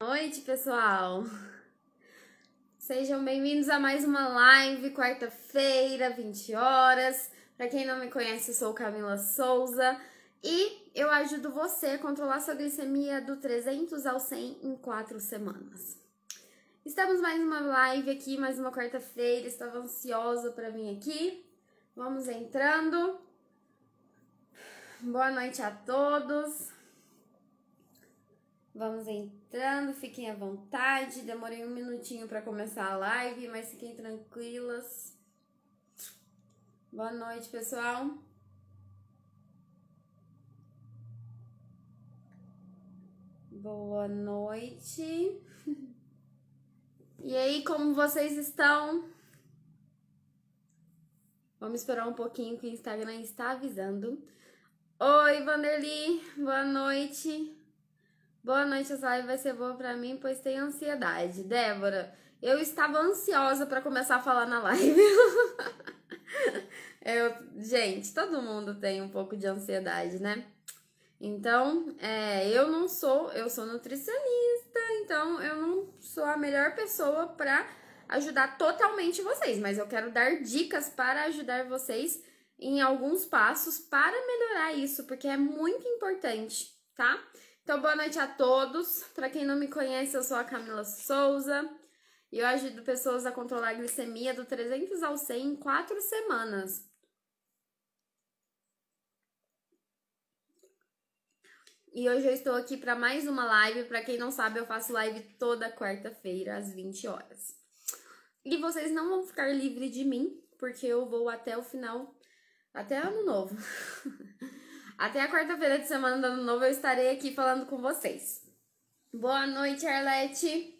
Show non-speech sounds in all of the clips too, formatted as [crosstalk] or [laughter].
noite, pessoal! Sejam bem-vindos a mais uma live, quarta-feira, 20 horas. Para quem não me conhece, eu sou Camila Souza e eu ajudo você a controlar sua glicemia do 300 ao 100 em 4 semanas. Estamos mais uma live aqui, mais uma quarta-feira. Estava ansiosa para vir aqui. Vamos entrando. Boa noite a todos. Vamos entrar entrando, fiquem à vontade. Demorei um minutinho para começar a live, mas fiquem tranquilas. Boa noite, pessoal. Boa noite. E aí, como vocês estão? Vamos esperar um pouquinho que o Instagram está avisando. Oi, Vanderly, boa noite. Boa noite, essa live vai ser boa para mim, pois tenho ansiedade. Débora, eu estava ansiosa para começar a falar na live. [laughs] eu, gente, todo mundo tem um pouco de ansiedade, né? Então, é, eu não sou, eu sou nutricionista, então eu não sou a melhor pessoa para ajudar totalmente vocês, mas eu quero dar dicas para ajudar vocês em alguns passos para melhorar isso, porque é muito importante, tá? Então, boa noite a todos. Para quem não me conhece, eu sou a Camila Souza e eu ajudo pessoas a controlar a glicemia do 300 ao 100 em 4 semanas. E hoje eu estou aqui para mais uma live. Para quem não sabe, eu faço live toda quarta-feira às 20 horas. E vocês não vão ficar livres de mim, porque eu vou até o final, até ano novo. [laughs] Até a quarta-feira de semana do ano novo eu estarei aqui falando com vocês. Boa noite, Arlete.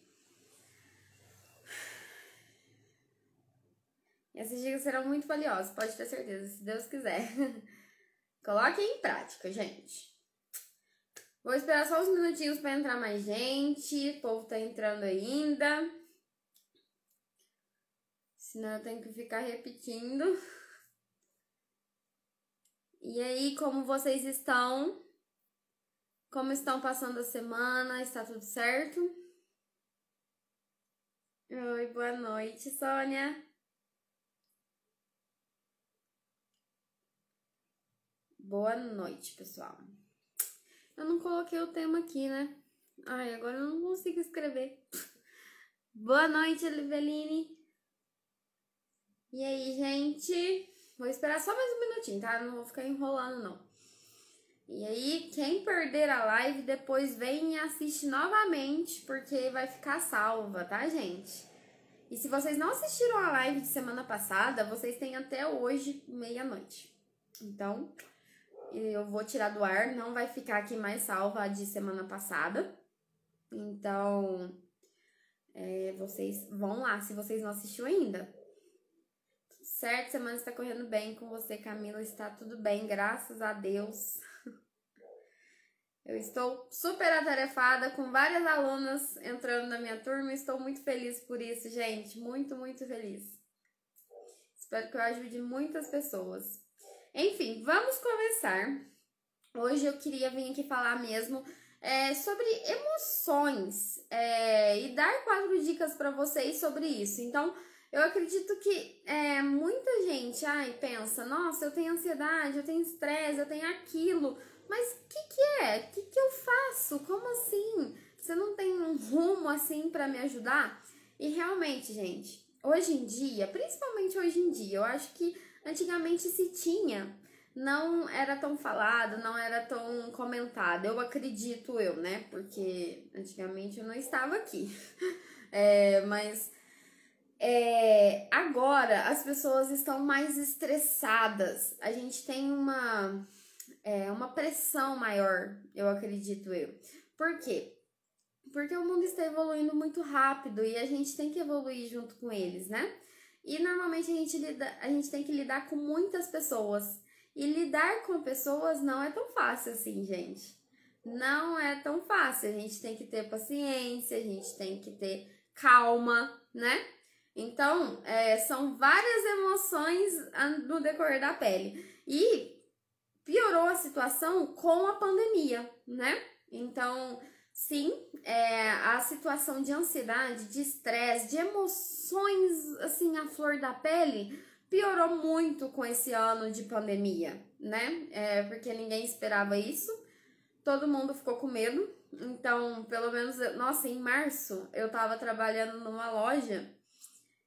Essas dicas serão muito valiosas, pode ter certeza, se Deus quiser. [laughs] Coloque em prática, gente. Vou esperar só uns minutinhos para entrar mais gente. O povo tá entrando ainda. Senão eu tenho que ficar repetindo. [laughs] E aí, como vocês estão? Como estão passando a semana? Está tudo certo? Oi, boa noite, Sônia. Boa noite, pessoal. Eu não coloquei o tema aqui, né? Ai, agora eu não consigo escrever. [laughs] boa noite, Liveline. E aí, gente? Vou esperar só mais um minutinho, tá? Não vou ficar enrolando, não. E aí, quem perder a live, depois vem e assiste novamente, porque vai ficar salva, tá, gente? E se vocês não assistiram a live de semana passada, vocês têm até hoje, meia-noite. Então, eu vou tirar do ar, não vai ficar aqui mais salva a de semana passada. Então, é, vocês vão lá se vocês não assistiram ainda. Certo, semana está correndo bem com você, Camila. Está tudo bem, graças a Deus. Eu estou super atarefada com várias alunas entrando na minha turma. Estou muito feliz por isso, gente. Muito, muito feliz. Espero que eu ajude muitas pessoas. Enfim, vamos começar. Hoje eu queria vir aqui falar mesmo é, sobre emoções é, e dar quatro dicas para vocês sobre isso. Então, eu acredito que é, muita gente ai, pensa, nossa, eu tenho ansiedade, eu tenho estresse, eu tenho aquilo, mas o que, que é? O que, que eu faço? Como assim? Você não tem um rumo assim para me ajudar? E realmente, gente, hoje em dia, principalmente hoje em dia, eu acho que antigamente se tinha não era tão falado, não era tão comentado. Eu acredito eu, né? Porque antigamente eu não estava aqui. [laughs] É, mas é, agora as pessoas estão mais estressadas. A gente tem uma, é, uma pressão maior, eu acredito eu. Por quê? Porque o mundo está evoluindo muito rápido e a gente tem que evoluir junto com eles, né? E normalmente a gente, lida, a gente tem que lidar com muitas pessoas. E lidar com pessoas não é tão fácil assim, gente. Não é tão fácil. A gente tem que ter paciência, a gente tem que ter calma, né? Então, é, são várias emoções no decorrer da pele. E piorou a situação com a pandemia, né? Então, sim, é, a situação de ansiedade, de estresse, de emoções assim à flor da pele piorou muito com esse ano de pandemia, né? É, porque ninguém esperava isso, todo mundo ficou com medo. Então, pelo menos, nossa, em março eu tava trabalhando numa loja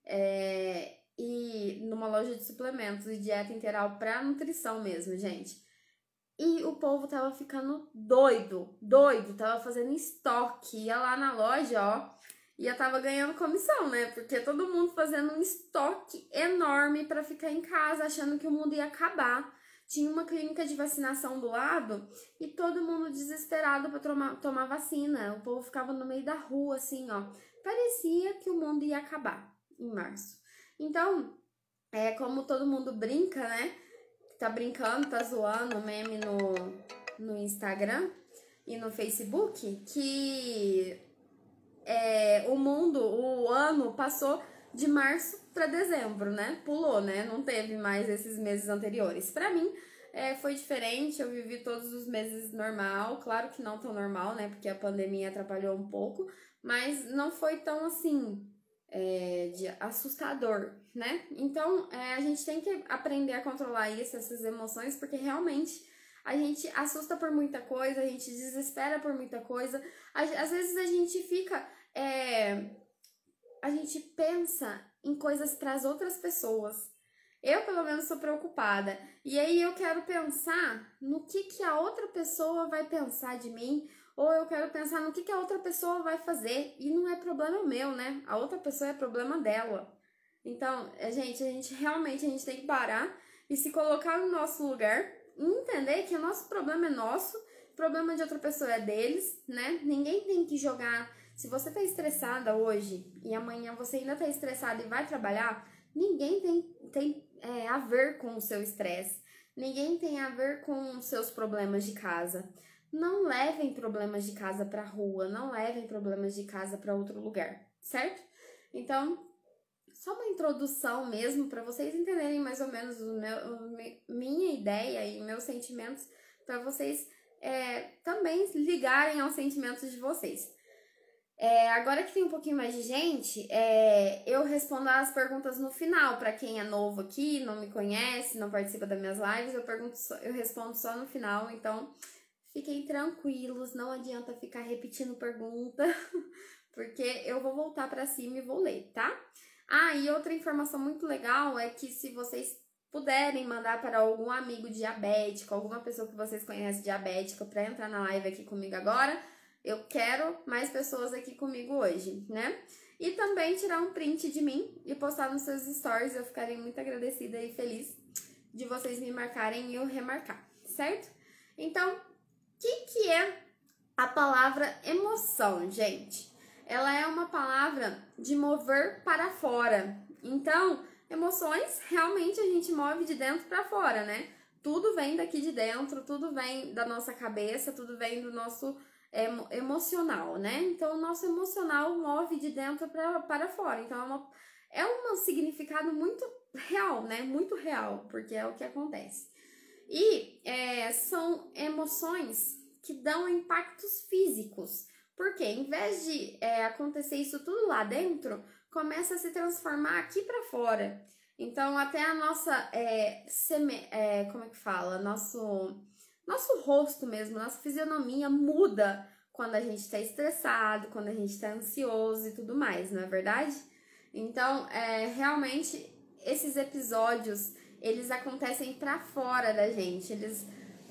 é, e numa loja de suplementos e dieta integral para nutrição mesmo, gente. E o povo tava ficando doido, doido, tava fazendo estoque, ia lá na loja, ó e eu tava ganhando comissão, né? Porque todo mundo fazendo um estoque enorme para ficar em casa, achando que o mundo ia acabar. Tinha uma clínica de vacinação do lado e todo mundo desesperado para tomar, tomar vacina. O povo ficava no meio da rua, assim, ó. Parecia que o mundo ia acabar em março. Então, é como todo mundo brinca, né? Tá brincando, tá zoando meme no, no Instagram e no Facebook, que é, o mundo, o ano passou de março para dezembro, né? Pulou, né? Não teve mais esses meses anteriores. Para mim, é, foi diferente, eu vivi todos os meses normal, claro que não tão normal, né? Porque a pandemia atrapalhou um pouco, mas não foi tão assim, é, de assustador, né? Então é, a gente tem que aprender a controlar isso, essas emoções, porque realmente a gente assusta por muita coisa, a gente desespera por muita coisa, a, às vezes a gente fica é, a gente pensa em coisas para as outras pessoas. Eu, pelo menos, sou preocupada. E aí eu quero pensar no que, que a outra pessoa vai pensar de mim, ou eu quero pensar no que, que a outra pessoa vai fazer. E não é problema meu, né? A outra pessoa é problema dela. Então, é, gente, a gente realmente a gente tem que parar e se colocar no nosso lugar entender que o nosso problema é nosso, o problema de outra pessoa é deles, né? Ninguém tem que jogar se você está estressada hoje e amanhã você ainda está estressada e vai trabalhar, ninguém tem, tem é, a ver com o seu estresse, ninguém tem a ver com os seus problemas de casa. Não levem problemas de casa para rua, não levem problemas de casa para outro lugar, certo? Então, só uma introdução mesmo para vocês entenderem mais ou menos o meu, minha ideia e meus sentimentos, para vocês é, também ligarem aos sentimentos de vocês. É, agora que tem um pouquinho mais de gente, é, eu respondo as perguntas no final. Para quem é novo aqui, não me conhece, não participa das minhas lives, eu, pergunto só, eu respondo só no final. Então, fiquem tranquilos, não adianta ficar repetindo pergunta, [laughs] porque eu vou voltar para cima e vou ler, tá? Ah, e outra informação muito legal é que se vocês puderem mandar para algum amigo diabético, alguma pessoa que vocês conhecem diabética, para entrar na live aqui comigo agora eu quero mais pessoas aqui comigo hoje, né? E também tirar um print de mim e postar nos seus stories. Eu ficarei muito agradecida e feliz de vocês me marcarem e eu remarcar, certo? Então, o que, que é a palavra emoção, gente? Ela é uma palavra de mover para fora. Então, emoções realmente a gente move de dentro para fora, né? Tudo vem daqui de dentro, tudo vem da nossa cabeça, tudo vem do nosso emocional, né? Então, o nosso emocional move de dentro pra, para fora. Então, é, uma, é um significado muito real, né? Muito real, porque é o que acontece. E é, são emoções que dão impactos físicos. Porque em vez de é, acontecer isso tudo lá dentro, começa a se transformar aqui para fora. Então, até a nossa. É, seme, é, como é que fala? Nosso nosso rosto mesmo, nossa fisionomia muda quando a gente está estressado, quando a gente está ansioso e tudo mais, não é verdade? Então, é, realmente, esses episódios, eles acontecem para fora da gente, eles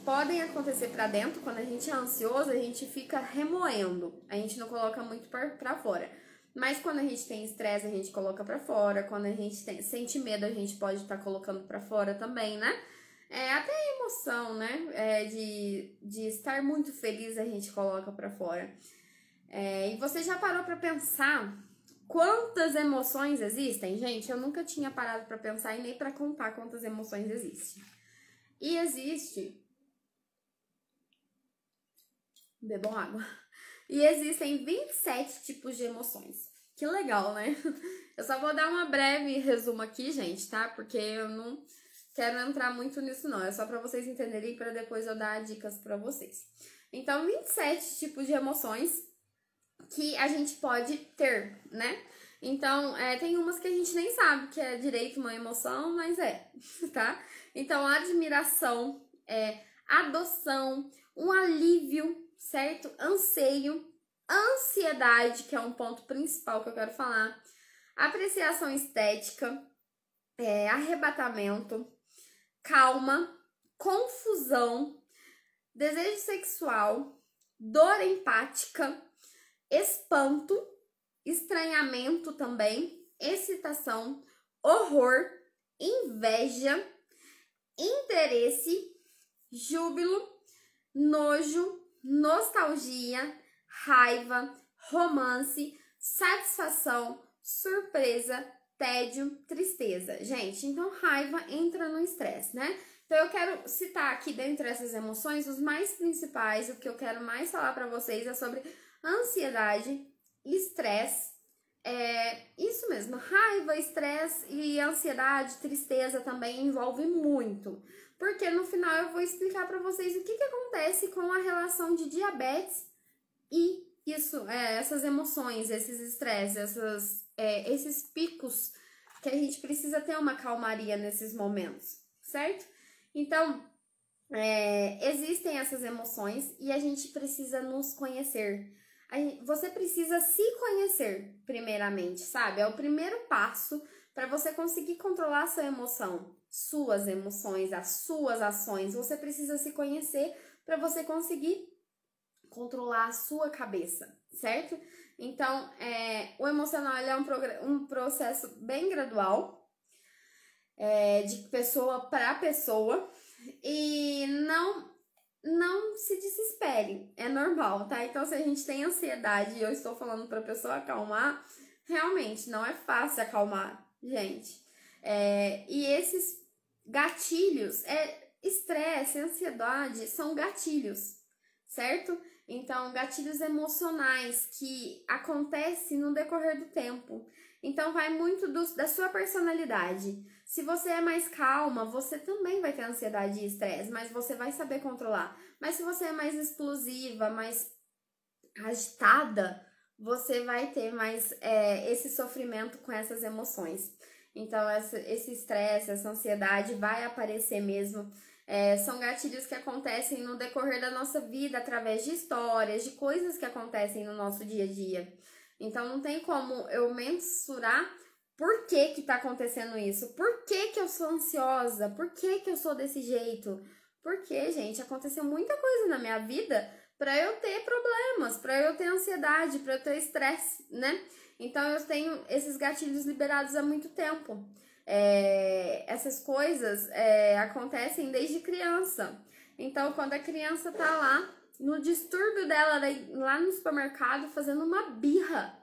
podem acontecer para dentro, quando a gente é ansioso, a gente fica remoendo, a gente não coloca muito para fora. Mas quando a gente tem estresse, a gente coloca para fora, quando a gente tem, sente medo, a gente pode estar tá colocando para fora também, né? É, até a emoção, né? É, de, de estar muito feliz a gente coloca para fora. É, e você já parou para pensar quantas emoções existem? Gente, eu nunca tinha parado para pensar e nem para contar quantas emoções existem. E existe. Bebam água. E existem 27 tipos de emoções. Que legal, né? [laughs] Eu só vou dar uma breve resumo aqui, gente, tá? Porque eu não quero entrar muito nisso não, é só para vocês entenderem para depois eu dar dicas para vocês. Então, 27 tipos de emoções que a gente pode ter, né? Então, é, tem umas que a gente nem sabe que é direito uma emoção, mas é, [laughs] tá? Então, admiração, é, adoção, um alívio, certo? Anseio, ansiedade, que é um ponto principal que eu quero falar, apreciação estética, é, arrebatamento, calma, confusão, desejo sexual, dor empática, espanto, estranhamento também, excitação, horror, inveja, interesse, júbilo, nojo, nostalgia, raiva, romance, satisfação, surpresa, tédio, tristeza. Gente, então raiva entra no estresse, né? Então eu quero citar aqui dentre essas emoções os mais principais, o que eu quero mais falar para vocês é sobre ansiedade, estresse, é, isso mesmo, raiva, estresse e ansiedade, tristeza também envolve muito. Porque no final eu vou explicar para vocês o que, que acontece com a relação de diabetes e isso, é, essas emoções, esses estresses, essas é, esses picos que a gente precisa ter uma calmaria nesses momentos, certo? Então, é, existem essas emoções e a gente precisa nos conhecer. Gente, você precisa se conhecer, primeiramente, sabe? É o primeiro passo para você conseguir controlar sua emoção, suas emoções, as suas ações. Você precisa se conhecer para você conseguir controlar a sua cabeça, certo? Então, é, o emocional é um, um, processo bem gradual, é, de pessoa para pessoa, e não, não se desespere, é normal, tá? Então, se a gente tem ansiedade e eu estou falando para a pessoa acalmar, realmente não é fácil acalmar, gente. É, e esses gatilhos, é estresse, ansiedade, são gatilhos, certo? Então, gatilhos emocionais que acontecem no decorrer do tempo. Então, vai muito do, da sua personalidade. Se você é mais calma, você também vai ter ansiedade e estresse, mas você vai saber controlar. Mas se você é mais explosiva, mais agitada, você vai ter mais é, esse sofrimento com essas emoções. Então, essa, esse estresse, essa ansiedade vai aparecer mesmo é, são gatilhos que acontecem no decorrer da nossa vida, através de histórias, de coisas que acontecem no nosso dia a dia. Então não tem como eu mensurar por que que tá acontecendo isso? Por que que eu sou ansiosa? Por que que eu sou desse jeito? Porque, gente, aconteceu muita coisa na minha vida para eu ter problemas, para eu ter ansiedade, para eu ter estresse, né? Então eu tenho esses gatilhos liberados há muito tempo. É, essas coisas é, acontecem desde criança. Então, quando a criança tá lá no distúrbio dela, lá no supermercado, fazendo uma birra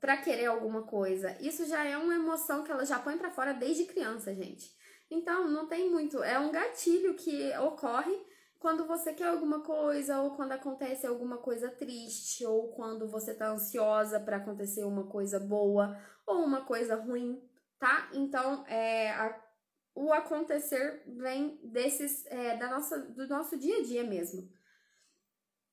para querer alguma coisa, isso já é uma emoção que ela já põe para fora desde criança, gente. Então, não tem muito. É um gatilho que ocorre quando você quer alguma coisa, ou quando acontece alguma coisa triste, ou quando você tá ansiosa para acontecer uma coisa boa ou uma coisa ruim tá? Então, é, a, o acontecer vem desses é, da nossa, do nosso dia a dia mesmo.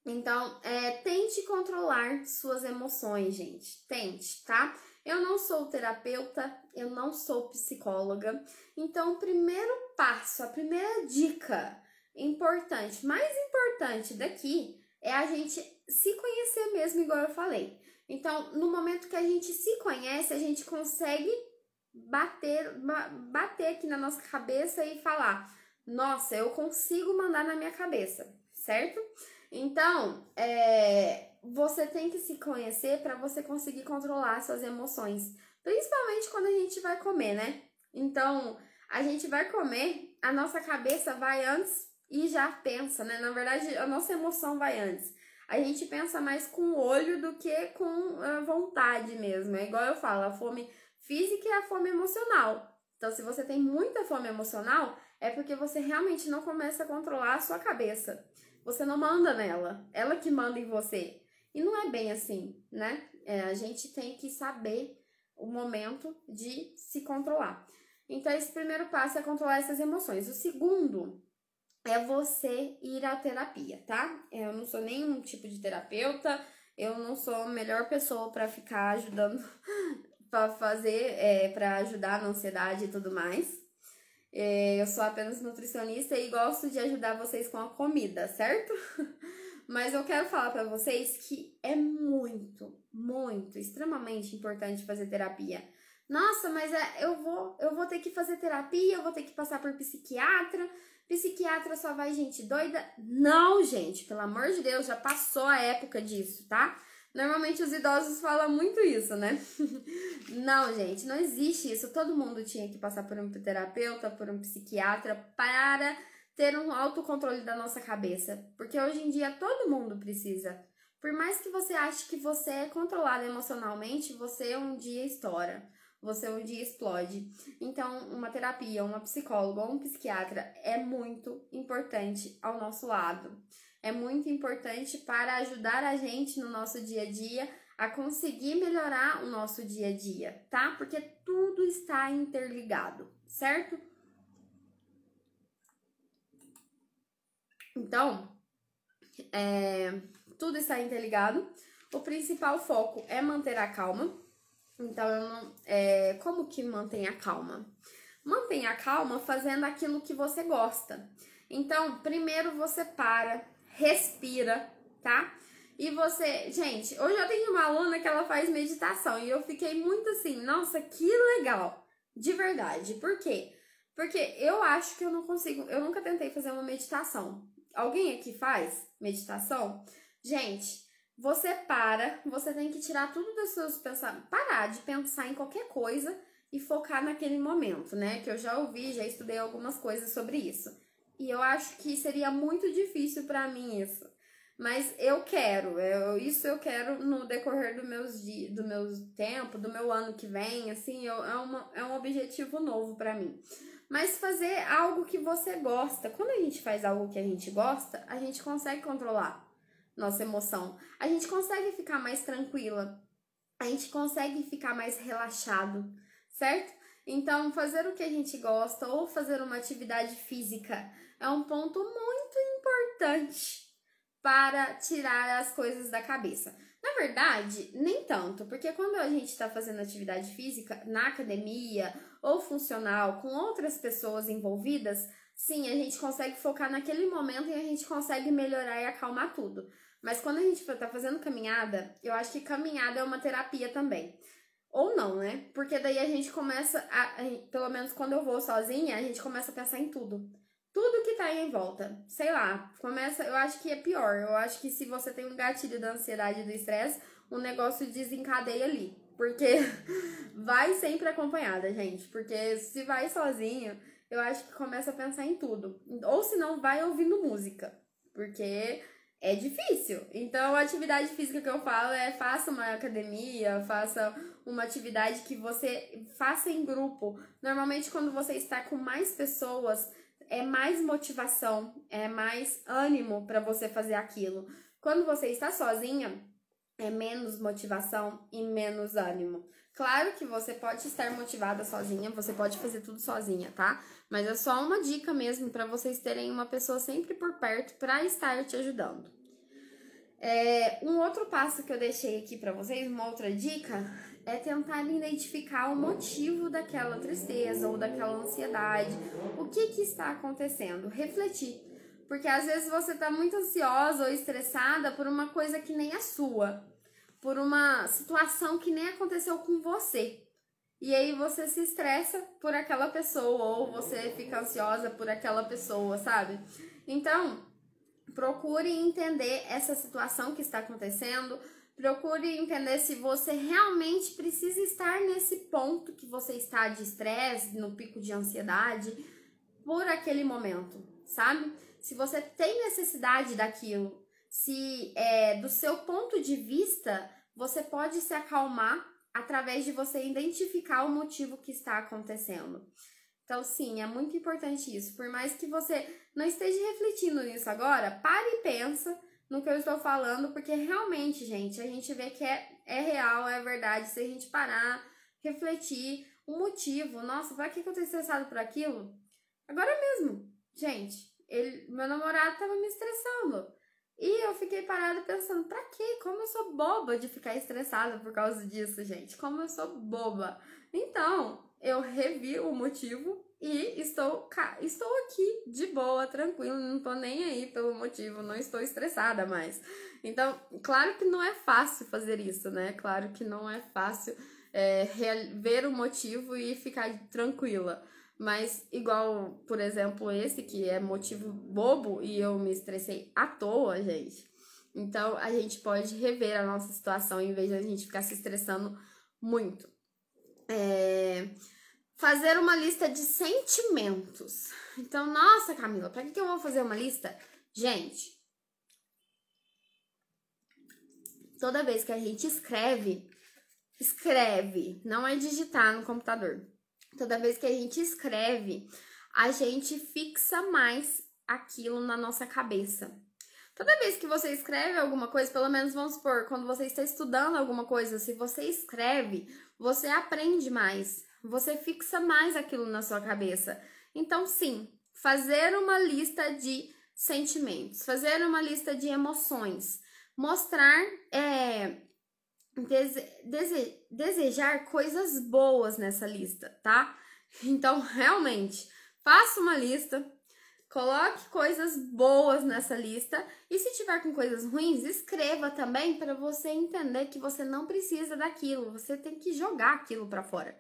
Então, é, tente controlar suas emoções, gente. Tente, tá? Eu não sou terapeuta, eu não sou psicóloga. Então, o primeiro passo, a primeira dica importante, mais importante daqui é a gente se conhecer mesmo, igual eu falei. Então, no momento que a gente se conhece, a gente consegue bater, bater aqui na nossa cabeça e falar: nossa, eu consigo mandar na minha cabeça, certo? Então, é, você tem que se conhecer para você conseguir controlar suas emoções, principalmente quando a gente vai comer, né? Então, a gente vai comer, a nossa cabeça vai antes e já pensa, né? Na verdade, a nossa emoção vai antes. A gente pensa mais com o olho do que com a ah, vontade mesmo. É igual eu falo, a fome física e é a fome emocional. Então, se você tem muita fome emocional, é porque você realmente não começa a controlar a sua cabeça. Você não manda nela, ela que manda em você. E não é bem assim, né? É, a gente tem que saber o momento de se controlar. Então, esse primeiro passo é controlar essas emoções. O segundo é você ir à terapia, tá? É, eu não sou nenhum tipo de terapeuta, eu não sou a melhor pessoa para ficar ajudando para fazer, é, para ajudar na ansiedade e tudo mais. É, eu sou apenas nutricionista e gosto de ajudar vocês com a comida, certo? [laughs] Mas eu quero falar para vocês que é muito, muito, extremamente importante fazer terapia. Nossa, mas é, eu vou, eu vou ter que fazer terapia, eu vou ter que passar por psiquiatra. Psiquiatra só vai gente doida? Não, gente, pelo amor de Deus, já passou a época disso, tá? Normalmente os idosos falam muito isso, né? [laughs] não, gente, não existe isso. Todo mundo tinha que passar por um terapeuta, por um psiquiatra para ter um autocontrole da nossa cabeça, porque hoje em dia todo mundo precisa. Por mais que você ache que você é controlado emocionalmente, você um dia estoura, você um dia explode. Então, uma terapia, uma psicóloga ou um psiquiatra é muito importante ao nosso lado é muito importante para ajudar a gente no nosso dia a dia a conseguir melhorar o nosso dia a dia, tá? Porque tudo está interligado, certo? Então, é, tudo está interligado. O principal foco é manter a calma. Então, é, como que mantém a calma? Mantenha a calma fazendo aquilo que você gosta. Então, primeiro você para, respira, tá? E você, gente, hoje eu tenho uma aluna que ela faz meditação e eu fiquei muito assim, nossa, que legal, de verdade. Por quê? Porque eu acho que eu não consigo, eu nunca tentei fazer uma meditação. Alguém aqui faz meditação? Gente, você para, você tem que tirar tudo dos seus pensamentos, parar de pensar em qualquer coisa e focar naquele momento, né? Que eu já ouvi, já estudei algumas coisas sobre isso. E eu acho que seria muito difícil para mim isso. Mas eu quero, eu, isso eu quero no decorrer do meus di do meu tempo, do meu ano que vem, assim, eu, é, uma, é um objetivo novo para mim. Mas fazer algo que você gosta. Quando a gente faz algo que a gente gosta, a gente consegue controlar nossa emoção. A gente consegue ficar mais tranquila. A gente consegue ficar mais relaxado, certo? Então, fazer o que a gente gosta ou fazer uma atividade física é um ponto muito importante para tirar as coisas da cabeça. Na verdade, nem tanto, porque quando a gente está fazendo atividade física na academia ou funcional com outras pessoas envolvidas, sim, a gente consegue focar naquele momento e a gente consegue melhorar e acalmar tudo. Mas quando a gente está fazendo caminhada, eu acho que caminhada é uma terapia também. Ou não, né? Porque daí a gente começa a, pelo menos quando eu vou sozinha, a gente começa a pensar em tudo tudo que tá em volta. Sei lá, começa. Eu acho que é pior. Eu acho que se você tem um gatilho da ansiedade e do estresse, o negócio desencadeia ali. Porque [laughs] vai sempre acompanhada, gente. Porque se vai sozinho, eu acho que começa a pensar em tudo. Ou se não, vai ouvindo música. Porque é difícil. Então, a atividade física que eu falo é faça uma academia, faça uma atividade que você faça em grupo. Normalmente, quando você está com mais pessoas, é mais motivação, é mais ânimo para você fazer aquilo. Quando você está sozinha, é menos motivação e menos ânimo. Claro que você pode estar motivada sozinha, você pode fazer tudo sozinha, tá? Mas é só uma dica mesmo para vocês terem uma pessoa sempre por perto para estar te ajudando. É, um outro passo que eu deixei aqui para vocês, uma outra dica, é tentar identificar o motivo daquela tristeza ou daquela ansiedade. O que, que está acontecendo? Refletir. Porque às vezes você está muito ansiosa ou estressada por uma coisa que nem é sua, por uma situação que nem aconteceu com você. E aí você se estressa por aquela pessoa ou você fica ansiosa por aquela pessoa, sabe? Então, procure entender essa situação que está acontecendo Procure entender se você realmente precisa estar nesse ponto que você está de estresse, no pico de ansiedade, por aquele momento, sabe? Se você tem necessidade daquilo, se é, do seu ponto de vista você pode se acalmar através de você identificar o motivo que está acontecendo. Então, sim, é muito importante isso. Por mais que você não esteja refletindo nisso agora, pare e pensa no que eu estou falando, porque realmente, gente, a gente vê que é, é real, é verdade. Se a gente parar, refletir o motivo, nossa, para que, que eu tô estressado por aquilo? Agora mesmo, gente, ele, meu namorado tava me estressando. E eu fiquei parada pensando, pra quê? Como eu sou boba de ficar estressada por causa disso, gente? Como eu sou boba. Então, eu revi o motivo e estou, estou aqui de boa, tranquilo, não tô nem aí pelo motivo, não estou estressada mais. Então, claro que não é fácil fazer isso, né? Claro que não é fácil é, ver o motivo e ficar tranquila. Mas, igual, por exemplo, esse que é motivo bobo e eu me estressei à toa, gente. Então, a gente pode rever a nossa situação em vez de a gente ficar se estressando muito. É fazer uma lista de sentimentos. Então, nossa, Camila, para que, que eu vou fazer uma lista? Gente, toda vez que a gente escreve, escreve, não é digitar no computador. Toda vez que a gente escreve, a gente fixa mais aquilo na nossa cabeça. Toda vez que você escreve alguma coisa, pelo menos vamos supor, quando você está estudando alguma coisa, se você escreve, você aprende mais você fixa mais aquilo na sua cabeça. Então, sim, fazer uma lista de sentimentos, fazer uma lista de emoções, mostrar, é, dese, dese, desejar coisas boas nessa lista, tá? [laughs] Então, realmente, faça uma lista, coloque coisas boas nessa lista e se tiver com coisas ruins, escreva também para você entender que você não precisa daquilo, você tem que jogar aquilo para fora.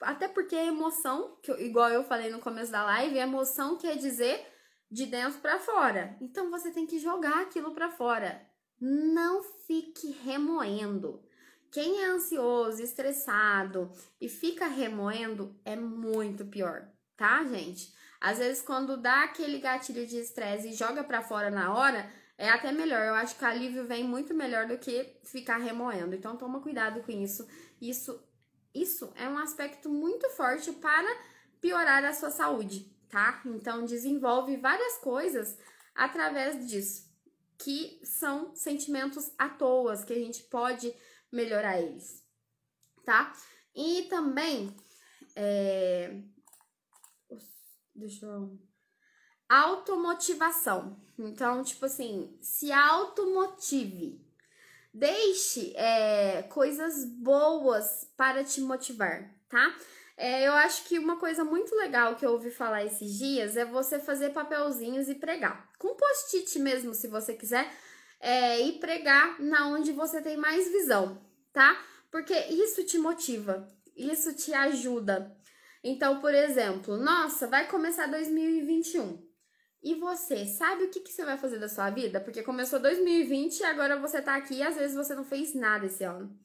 Até porque a emoção, que, igual eu falei no começo da live, a emoção quer dizer de dentro para fora. Então você tem que jogar aquilo para fora. Não fique remoendo. Quem é ansioso, estressado e fica remoendo é muito pior, tá, gente? Às vezes quando dá aquele gatilho de estresse e joga para fora na hora, é até melhor. Eu acho que o alívio vem muito melhor do que ficar remoendo. Então toma cuidado com isso. Isso isso é um aspecto muito forte para piorar a sua saúde, tá? Então desenvolve várias coisas através disso, que são sentimentos à toa que a gente pode melhorar eles, tá? E também é... deixa eu automotivação. Então, tipo assim, se automotive, Deixe é, coisas boas para te motivar, tá? É, eu acho que uma coisa muito legal que eu ouvi falar esses dias é você fazer papelzinhos e pregar. Com post-it mesmo, se você quiser, é, e pregar na onde você tem mais visão, tá? Porque isso te motiva, isso te ajuda. Então, por exemplo, nossa, vai começar 2021. E você, sabe o que, que você vai fazer da sua vida? Porque começou 2020 e agora você tá aqui e às vezes você não fez nada esse ano.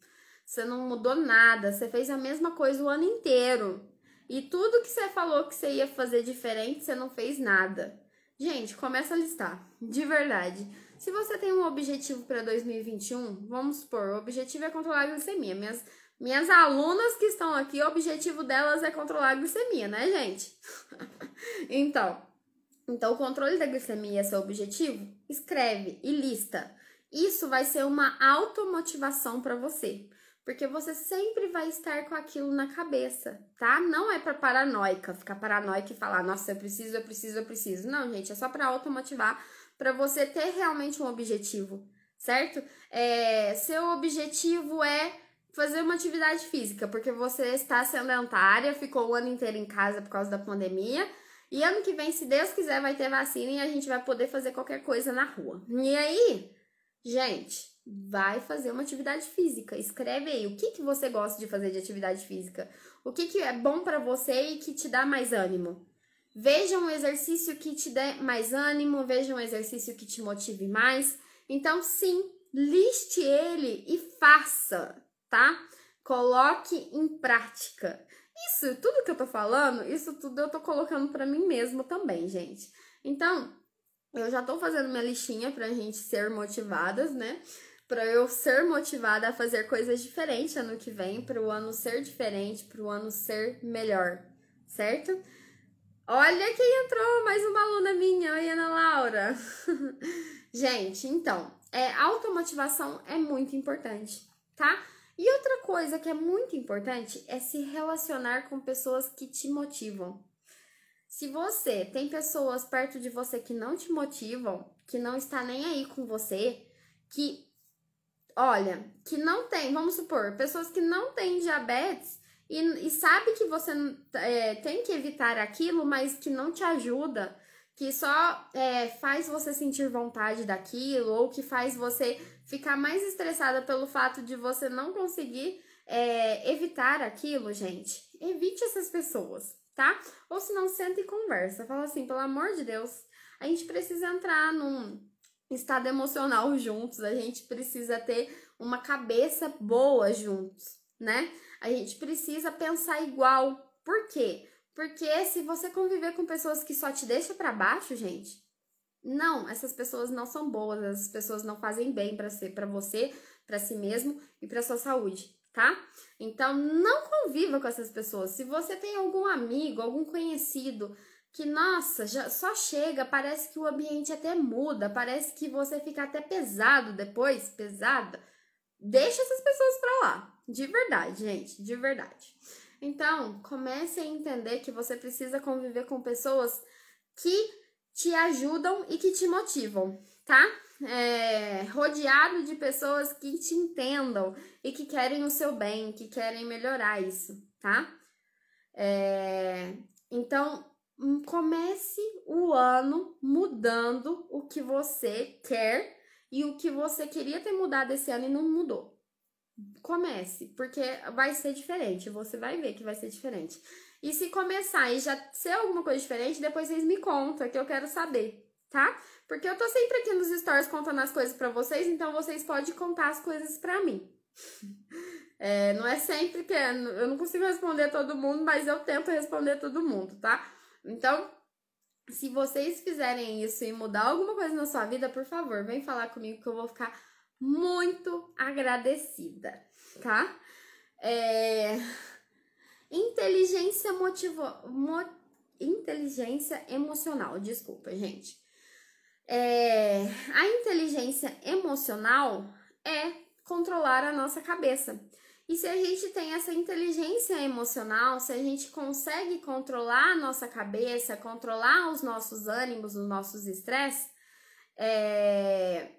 Você não mudou nada, você fez a mesma coisa o ano inteiro. E tudo que você falou que você ia fazer diferente, você não fez nada. Gente, começa a listar, de verdade. Se você tem um objetivo para 2021, vamos supor, o objetivo é controlar a glicemia. Minhas, minhas alunas que estão aqui, o objetivo delas é controlar a glicemia, né, gente? [laughs] então, então, o controle da glicemia é seu objetivo? Escreve e lista. Isso vai ser uma automotivação para você, porque você sempre vai estar com aquilo na cabeça, tá? Não é para paranoica, ficar paranoica e falar, nossa, eu preciso, eu preciso, eu preciso. Não, gente, é só para automotivar, para você ter realmente um objetivo, certo? É, seu objetivo é fazer uma atividade física, porque você está sedentária, ficou o ano inteiro em casa por causa da pandemia e ano que vem, se Deus quiser, vai ter vacina e a gente vai poder fazer qualquer coisa na rua. E aí, gente, vai fazer uma atividade física. Escreve aí o que, que você gosta de fazer de atividade física. O que, que é bom para você e que te dá mais ânimo. Veja um exercício que te dê mais ânimo, veja um exercício que te motive mais. Então, sim, liste ele e faça, tá? Coloque em prática. Isso, tudo que eu tô falando, isso tudo eu tô colocando para mim mesma também, gente. Então, eu já tô fazendo minha listinha pra gente ser motivadas, né? Pra eu ser motivada a fazer coisas diferentes ano que vem, para o ano ser diferente, para o ano ser melhor, certo? Olha quem entrou, mais uma aluna minha, oi Ana Laura. [laughs] gente, então, é, automotivação é muito importante, tá? E outra coisa que é muito importante é se relacionar com pessoas que te motivam. Se você tem pessoas perto de você que não te motivam, que não está nem aí com você, que olha, que não tem, vamos supor, pessoas que não têm diabetes e, e sabe que você é, tem que evitar aquilo, mas que não te ajuda, que só é, faz você sentir vontade daquilo ou que faz você ficar mais estressada pelo fato de você não conseguir é, evitar aquilo, gente, evite essas pessoas, tá? Ou se não, senta e conversa. Fala assim, pelo amor de Deus, a gente precisa entrar num estado emocional juntos, a gente precisa ter uma cabeça boa juntos, né? A gente precisa pensar igual. Por quê? Porque se você conviver com pessoas que só te deixam para baixo, gente, não, essas pessoas não são boas, essas pessoas não fazem bem para si, para você, para si mesmo e para sua saúde, tá? Então não conviva com essas pessoas. Se você tem algum amigo, algum conhecido que nossa, já só chega, parece que o ambiente até muda, parece que você fica até pesado depois, pesada. Deixa essas pessoas para lá, de verdade, gente, de verdade. Então, comece a entender que você precisa conviver com pessoas que te ajudam e que te motivam, tá? É, rodeado de pessoas que te entendam e que querem o seu bem, que querem melhorar isso, tá? É, então, comece o ano mudando o que você quer e o que você queria ter mudado esse ano e não mudou comece, porque vai ser diferente, você vai ver que vai ser diferente. E se começar e já ser alguma coisa diferente, depois vocês me contam, que eu quero saber, tá? Porque eu tô sempre aqui nos stories contando as coisas para vocês, então vocês podem contar as coisas para mim. [laughs] É, não é sempre que é, eu não consigo responder todo mundo, mas eu tento responder todo mundo, tá? Então, se vocês fizerem isso e mudar alguma coisa na sua vida, por favor, vem falar comigo que eu vou ficar muito agradecida, tá? É... Inteligência motivo... Mo... Inteligência emocional, desculpa, gente. É... A inteligência emocional é controlar a nossa cabeça. E se a gente tem essa inteligência emocional, se a gente consegue controlar a nossa cabeça, controlar os nossos ânimos, os nossos estresses, é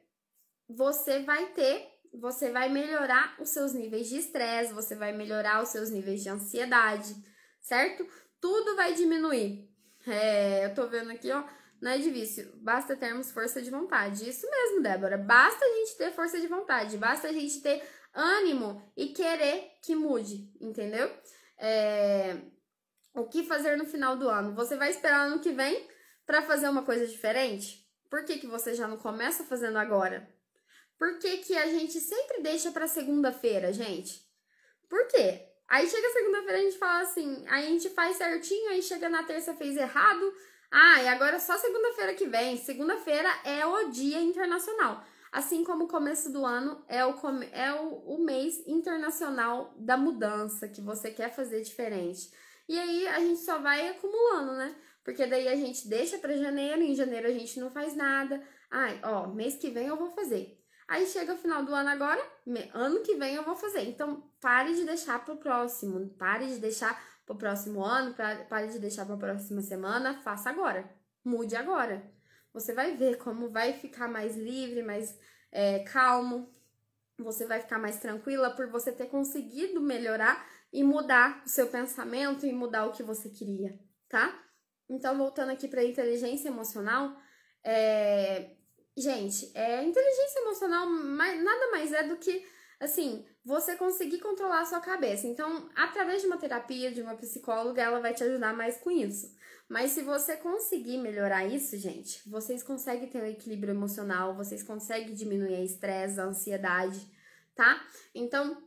você vai ter, você vai melhorar os seus níveis de estresse, você vai melhorar os seus níveis de ansiedade, certo? Tudo vai diminuir. É, eu tô vendo aqui, ó, não é difícil, basta termos força de vontade. Isso mesmo, Débora, basta a gente ter força de vontade, basta a gente ter ânimo e querer que mude, entendeu? É, o que fazer no final do ano? Você vai esperar ano que vem para fazer uma coisa diferente? Por que, que você já não começa fazendo agora? Por que, que a gente sempre deixa para segunda-feira, gente? Por quê? Aí chega segunda-feira a gente fala assim, aí a gente faz certinho, aí chega na terça fez errado. Ah, e agora é só segunda-feira que vem. Segunda-feira é o Dia Internacional. Assim como o começo do ano é o, é o, o mês internacional da mudança que você quer fazer diferente. E aí a gente só vai acumulando, né? Porque daí a gente deixa para janeiro, em janeiro a gente não faz nada. Ai, ó, mês que vem eu vou fazer. Aí chega o final do ano agora, ano que vem eu vou fazer. Então, pare de deixar para o próximo, pare de deixar para o próximo ano, pare de deixar para a próxima semana, faça agora. Mude agora. Você vai ver como vai ficar mais livre, mais é, calmo, você vai ficar mais tranquila por você ter conseguido melhorar e mudar o seu pensamento e mudar o que você queria, tá? Então, voltando aqui para a inteligência emocional, é, Gente, é, inteligência emocional mais, nada mais é do que, assim, você conseguir controlar a sua cabeça. Então, através de uma terapia, de uma psicóloga, ela vai te ajudar mais com isso. Mas se você conseguir melhorar isso, gente, vocês conseguem ter um equilíbrio emocional, vocês conseguem diminuir a estresse, a ansiedade, tá? Então,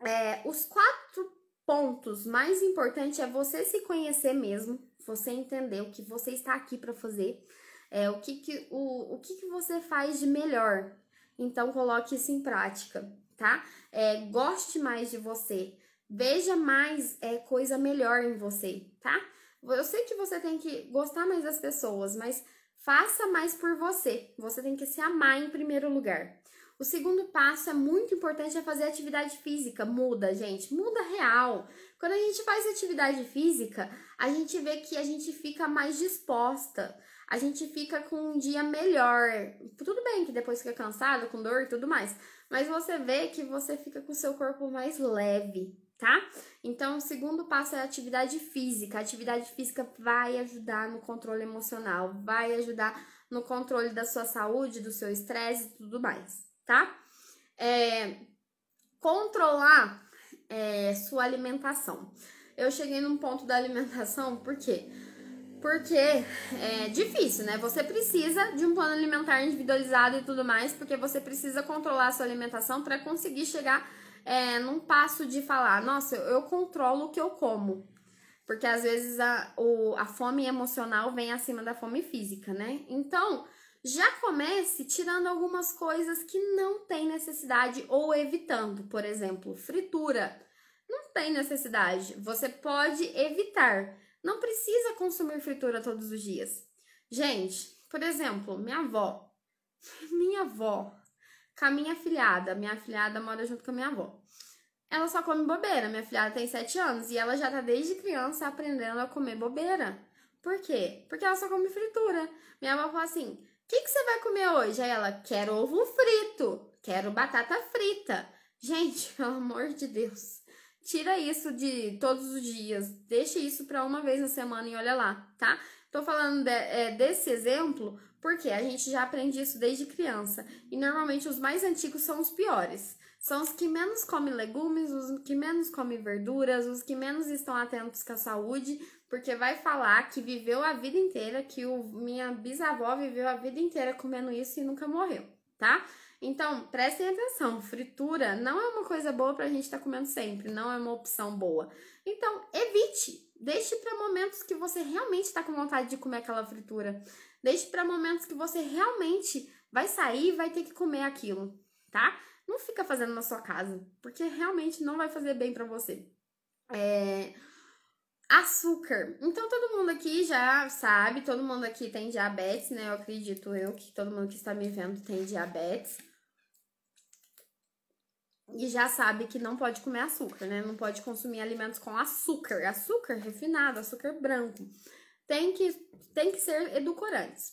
é, os quatro pontos mais importantes é você se conhecer mesmo, você entender o que você está aqui para fazer é, o que, que, o, o que, que você faz de melhor? Então, coloque isso em prática, tá? É, goste mais de você. Veja mais é, coisa melhor em você, tá? Eu sei que você tem que gostar mais das pessoas, mas faça mais por você. Você tem que se amar em primeiro lugar. O segundo passo é muito importante é fazer atividade física. Muda, gente, muda real. Quando a gente faz atividade física, a gente vê que a gente fica mais disposta a gente fica com um dia melhor. Tudo bem que depois fica cansado, com dor e tudo mais, mas você vê que você fica com o seu corpo mais leve, tá? Então, o segundo passo é a atividade física. A atividade física vai ajudar no controle emocional, vai ajudar no controle da sua saúde, do seu estresse e tudo mais, tá? É, controlar é, sua alimentação. Eu cheguei num ponto da alimentação porque quê? Porque é difícil, né? Você precisa de um plano alimentar individualizado e tudo mais, porque você precisa controlar a sua alimentação para conseguir chegar é, num passo de falar: nossa, eu controlo o que eu como. Porque às vezes a, o, a fome emocional vem acima da fome física, né? Então, já comece tirando algumas coisas que não tem necessidade ou evitando. Por exemplo, fritura. Não tem necessidade. Você pode evitar não precisa consumir fritura todos os dias. Gente, por exemplo, minha avó. [laughs] Minha avó, com a minha filhada, minha filhada mora junto com a minha avó. Ela só come bobeira. Minha filhada tem 7 anos e ela já tá desde criança aprendendo a comer bobeira. Por quê? Porque ela só come fritura. Minha avó fala assim: o que, que você vai comer hoje? Aí ela: quero ovo frito, quero batata frita. Gente, [laughs] pelo amor de Deus. Tira isso de todos os dias, deixa isso para uma vez na semana e olha lá, tá? Tô falando de, é, desse exemplo porque a gente já aprende isso desde criança. E normalmente os mais antigos são os piores. São os que menos comem legumes, os que menos comem verduras, os que menos estão atentos com a saúde, porque vai falar que viveu a vida inteira, que o minha bisavó viveu a vida inteira comendo isso e nunca morreu, tá? Então, prestem atenção, fritura não é uma coisa boa pra gente estar tá comendo sempre, não é uma opção boa. Então, evite, deixe para momentos que você realmente está com vontade de comer aquela fritura. Deixe para momentos que você realmente vai sair e vai ter que comer aquilo, tá? Não fica fazendo na sua casa, porque realmente não vai fazer bem para você. É, açúcar. Então todo mundo aqui já sabe, todo mundo aqui tem diabetes, né? Eu acredito eu que todo mundo que está me vendo tem diabetes. E já sabe que não pode comer açúcar, né? Não pode consumir alimentos com açúcar, açúcar refinado, açúcar branco. Tem que tem que ser edulcorantes.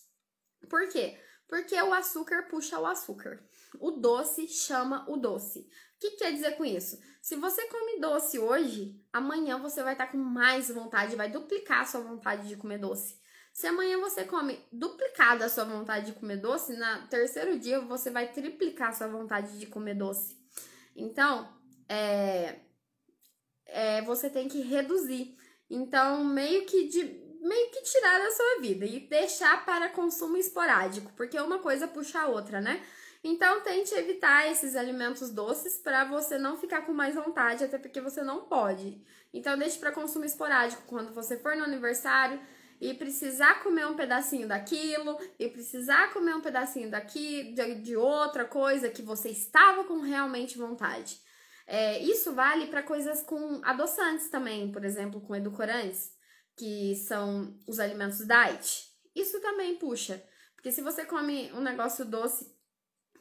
Por quê? Porque o açúcar puxa o açúcar. O doce chama o doce que quer dizer com isso? Se você come doce hoje, amanhã você vai estar tá com mais vontade, vai duplicar a sua vontade de comer doce. Se amanhã você come duplicada a sua vontade de comer doce, no terceiro dia você vai triplicar a sua vontade de comer doce. Então, é, é, você tem que reduzir. Então, meio que de meio que tirar da sua vida e deixar para consumo esporádico, porque uma coisa puxa a outra, né? Então, tente evitar esses alimentos doces para você não ficar com mais vontade, até porque você não pode. Então, deixe para consumo esporádico quando você for no aniversário e precisar comer um pedacinho daquilo, e precisar comer um pedacinho daqui, de, de outra coisa que você estava com realmente vontade. É, isso vale para coisas com adoçantes também, por exemplo, com edulcorantes, que são os alimentos diet. Isso também puxa, porque se você come um negócio doce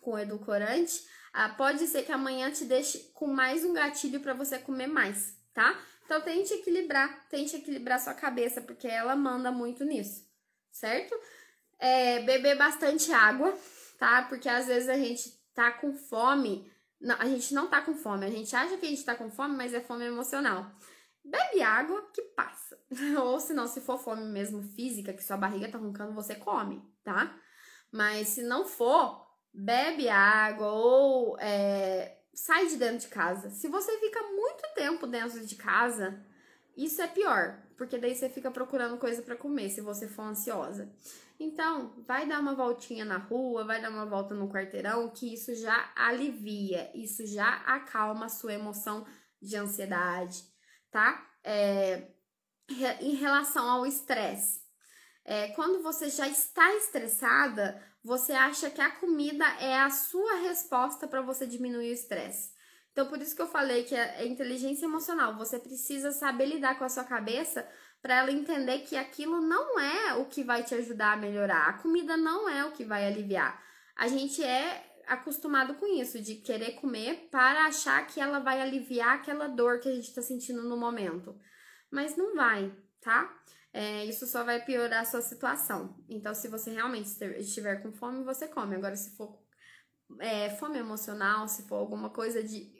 com edulcorante, ah, pode ser que amanhã te deixe com mais um gatilho para você comer mais, tá? Então tente equilibrar, tente equilibrar sua cabeça, porque ela manda muito nisso, certo? É, beber bastante água, tá? Porque às vezes a gente tá com fome, não, a gente não tá com fome, a gente acha que a gente tá com fome, mas é fome emocional. Bebe água que passa. [laughs] Ou se não, se for fome mesmo física, que sua barriga tá roncando, você come, tá? Mas se não for, bebe água ou é, sai de dentro de casa. Se você fica muito tempo dentro de casa, isso é pior, porque daí você fica procurando coisa para comer se você for ansiosa. Então, vai dar uma voltinha na rua, vai dar uma volta no quarteirão, que isso já alivia, isso já acalma a sua emoção de ansiedade, tá? É, em relação ao estresse, é, quando você já está estressada, você acha que a comida é a sua resposta para você diminuir o estresse. Então, por isso que eu falei que é, é inteligência emocional. Você precisa saber lidar com a sua cabeça para ela entender que aquilo não é o que vai te ajudar a melhorar. A comida não é o que vai aliviar. A gente é acostumado com isso, de querer comer para achar que ela vai aliviar aquela dor que a gente está sentindo no momento. Mas não vai, tá? é, isso só vai piorar a sua situação. Então, se você realmente estiver com fome, você come. Agora, se for é, fome emocional, se for alguma coisa de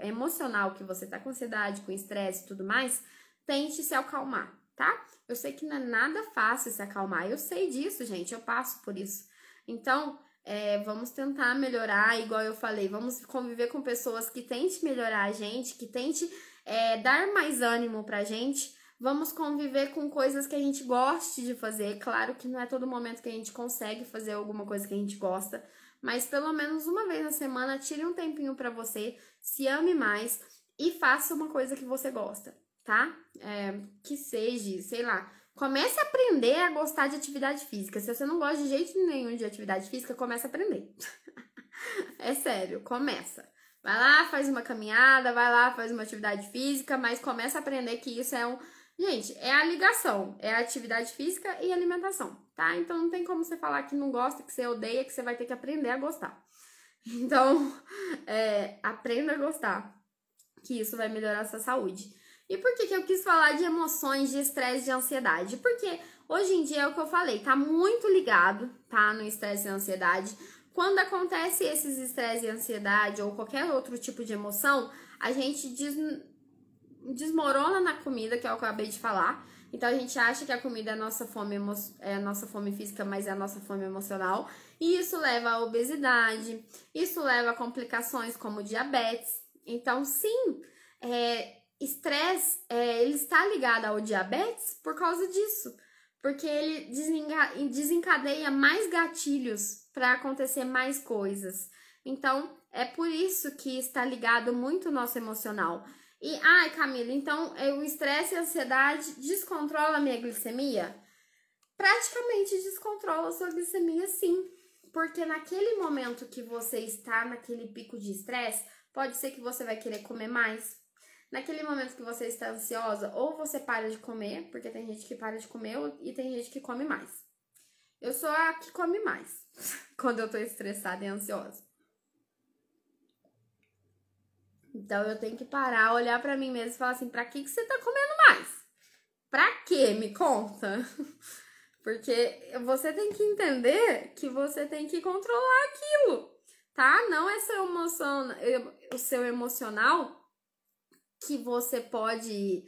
emocional que você tá com ansiedade, com estresse e tudo mais, tente se acalmar, tá? Eu sei que não é nada fácil se acalmar. Eu sei disso, gente. Eu passo por isso. Então, é, vamos tentar melhorar, igual eu falei, vamos conviver com pessoas que tente melhorar a gente, que tente é, dar mais ânimo pra gente, Vamos conviver com coisas que a gente goste de fazer. Claro que não é todo momento que a gente consegue fazer alguma coisa que a gente gosta, mas pelo menos uma vez na semana tire um tempinho para você, se ame mais e faça uma coisa que você gosta, tá? É, que seja, sei lá. Comece a aprender a gostar de atividade física. Se você não gosta de jeito nenhum de atividade física, comece a aprender. [laughs] é sério, começa. Vai lá, faz uma caminhada, vai lá, faz uma atividade física, mas começa a aprender que isso é um, Gente, é a ligação, é a atividade física e alimentação, tá? Então não tem como você falar que não gosta, que você odeia, que você vai ter que aprender a gostar. [laughs] Então, é, aprenda a gostar, que isso vai melhorar a sua saúde. E por que, que eu quis falar de emoções, de estresse, de ansiedade? Porque hoje em dia é o que eu falei, tá muito ligado, tá? No estresse e ansiedade. Quando acontece esses estresse e ansiedade ou qualquer outro tipo de emoção, a gente diz desmorona na comida, é que eu acabei de falar. Então a gente acha que a comida é a nossa fome, é a nossa fome física, mas é a nossa fome emocional. E isso leva à obesidade, isso leva a complicações como diabetes. Então, sim, é, estresse, é, ele está ligado ao diabetes por causa disso. Porque ele desencadeia mais gatilhos para acontecer mais coisas. Então, é por isso que está ligado muito o nosso emocional. E, ai, Camila, então é, o estresse e a ansiedade descontrola a minha glicemia? Praticamente descontrola a sua glicemia, sim. Porque naquele momento que você está naquele pico de estresse, pode ser que você vai querer comer mais. Naquele momento que você está ansiosa, ou você para de comer, porque tem gente que para de comer e tem gente que come mais. Eu sou a que come mais [laughs] quando eu estou estressada e ansiosa. Então eu tenho que parar, olhar para mim mesmo e falar assim: pra que, que você tá comendo mais? Pra quê? Me conta. [laughs] Porque você tem que entender que você tem que controlar aquilo, tá? Não é seu emoção, é, o seu emocional que você pode.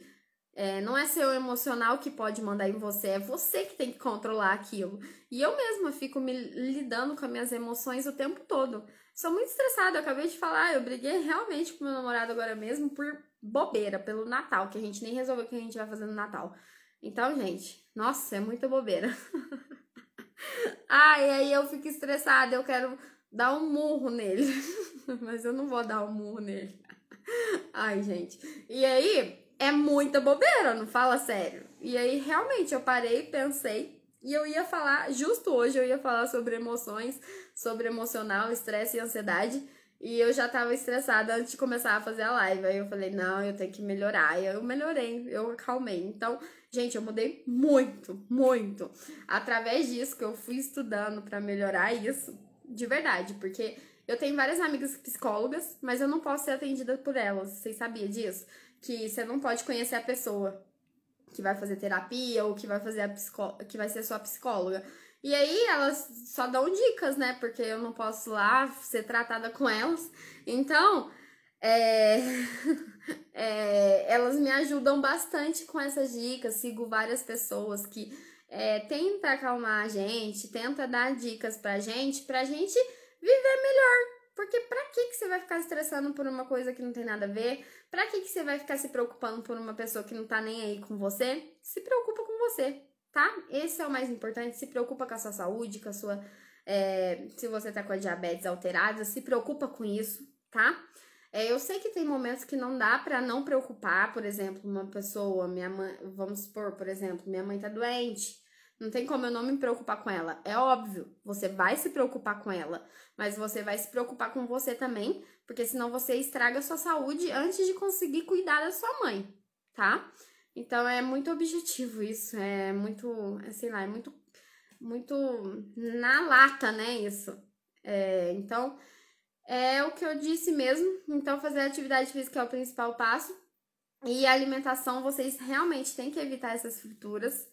É, não é seu emocional que pode mandar em você, é você que tem que controlar aquilo. E eu mesma fico me lidando com as minhas emoções o tempo todo. Sou muito estressada, eu acabei de falar, eu briguei realmente com meu namorado agora mesmo por bobeira, pelo Natal, que a gente nem resolveu o que a gente vai fazer no Natal. Então, gente, nossa, é muita bobeira. [laughs] Ai, ah, aí eu fico estressada, eu quero dar um murro nele. [laughs] Mas eu não vou dar um murro nele. [laughs] Ai, gente. E aí, é muita bobeira, não fala sério. E aí, realmente, eu parei, pensei, e eu ia falar, justo hoje eu ia falar sobre emoções, sobre emocional, estresse e ansiedade. E eu já tava estressada antes de começar a fazer a live. Aí eu falei, não, eu tenho que melhorar. E eu melhorei, eu acalmei. Então, gente, eu mudei muito, muito. Através disso que eu fui estudando para melhorar isso, de verdade, porque eu tenho várias amigas psicólogas, mas eu não posso ser atendida por elas. Vocês sabiam disso? Que você não pode conhecer a pessoa que vai fazer terapia ou que vai fazer a psicó... que vai ser sua psicóloga. E aí elas só dão dicas, né? Porque eu não posso lá ser tratada com elas. Então, é... [laughs] é... elas me ajudam bastante com essas dicas. Sigo várias pessoas que é, tenta acalmar a gente, tenta dar dicas pra gente, pra gente viver melhor, porque pra que, que você vai ficar estressando por uma coisa que não tem nada a ver? Pra que, que você vai ficar se preocupando por uma pessoa que não tá nem aí com você? Se preocupa com você, tá? Esse é o mais importante. Se preocupa com a sua saúde, com a sua. É, se você tá com a diabetes alterada, se preocupa com isso, tá? É, eu sei que tem momentos que não dá para não preocupar, por exemplo, uma pessoa, minha mãe, vamos supor, por exemplo, minha mãe tá doente, não tem como eu não me preocupar com ela. É óbvio, você vai se preocupar com ela, mas você vai se preocupar com você também, porque senão você estraga a sua saúde antes de conseguir cuidar da sua mãe, tá? Então é muito objetivo isso, é muito, é, sei lá, é muito, muito na lata, né? Isso. É, então é o que eu disse mesmo. Então fazer atividade física é o principal passo. E alimentação, vocês realmente têm que evitar essas frituras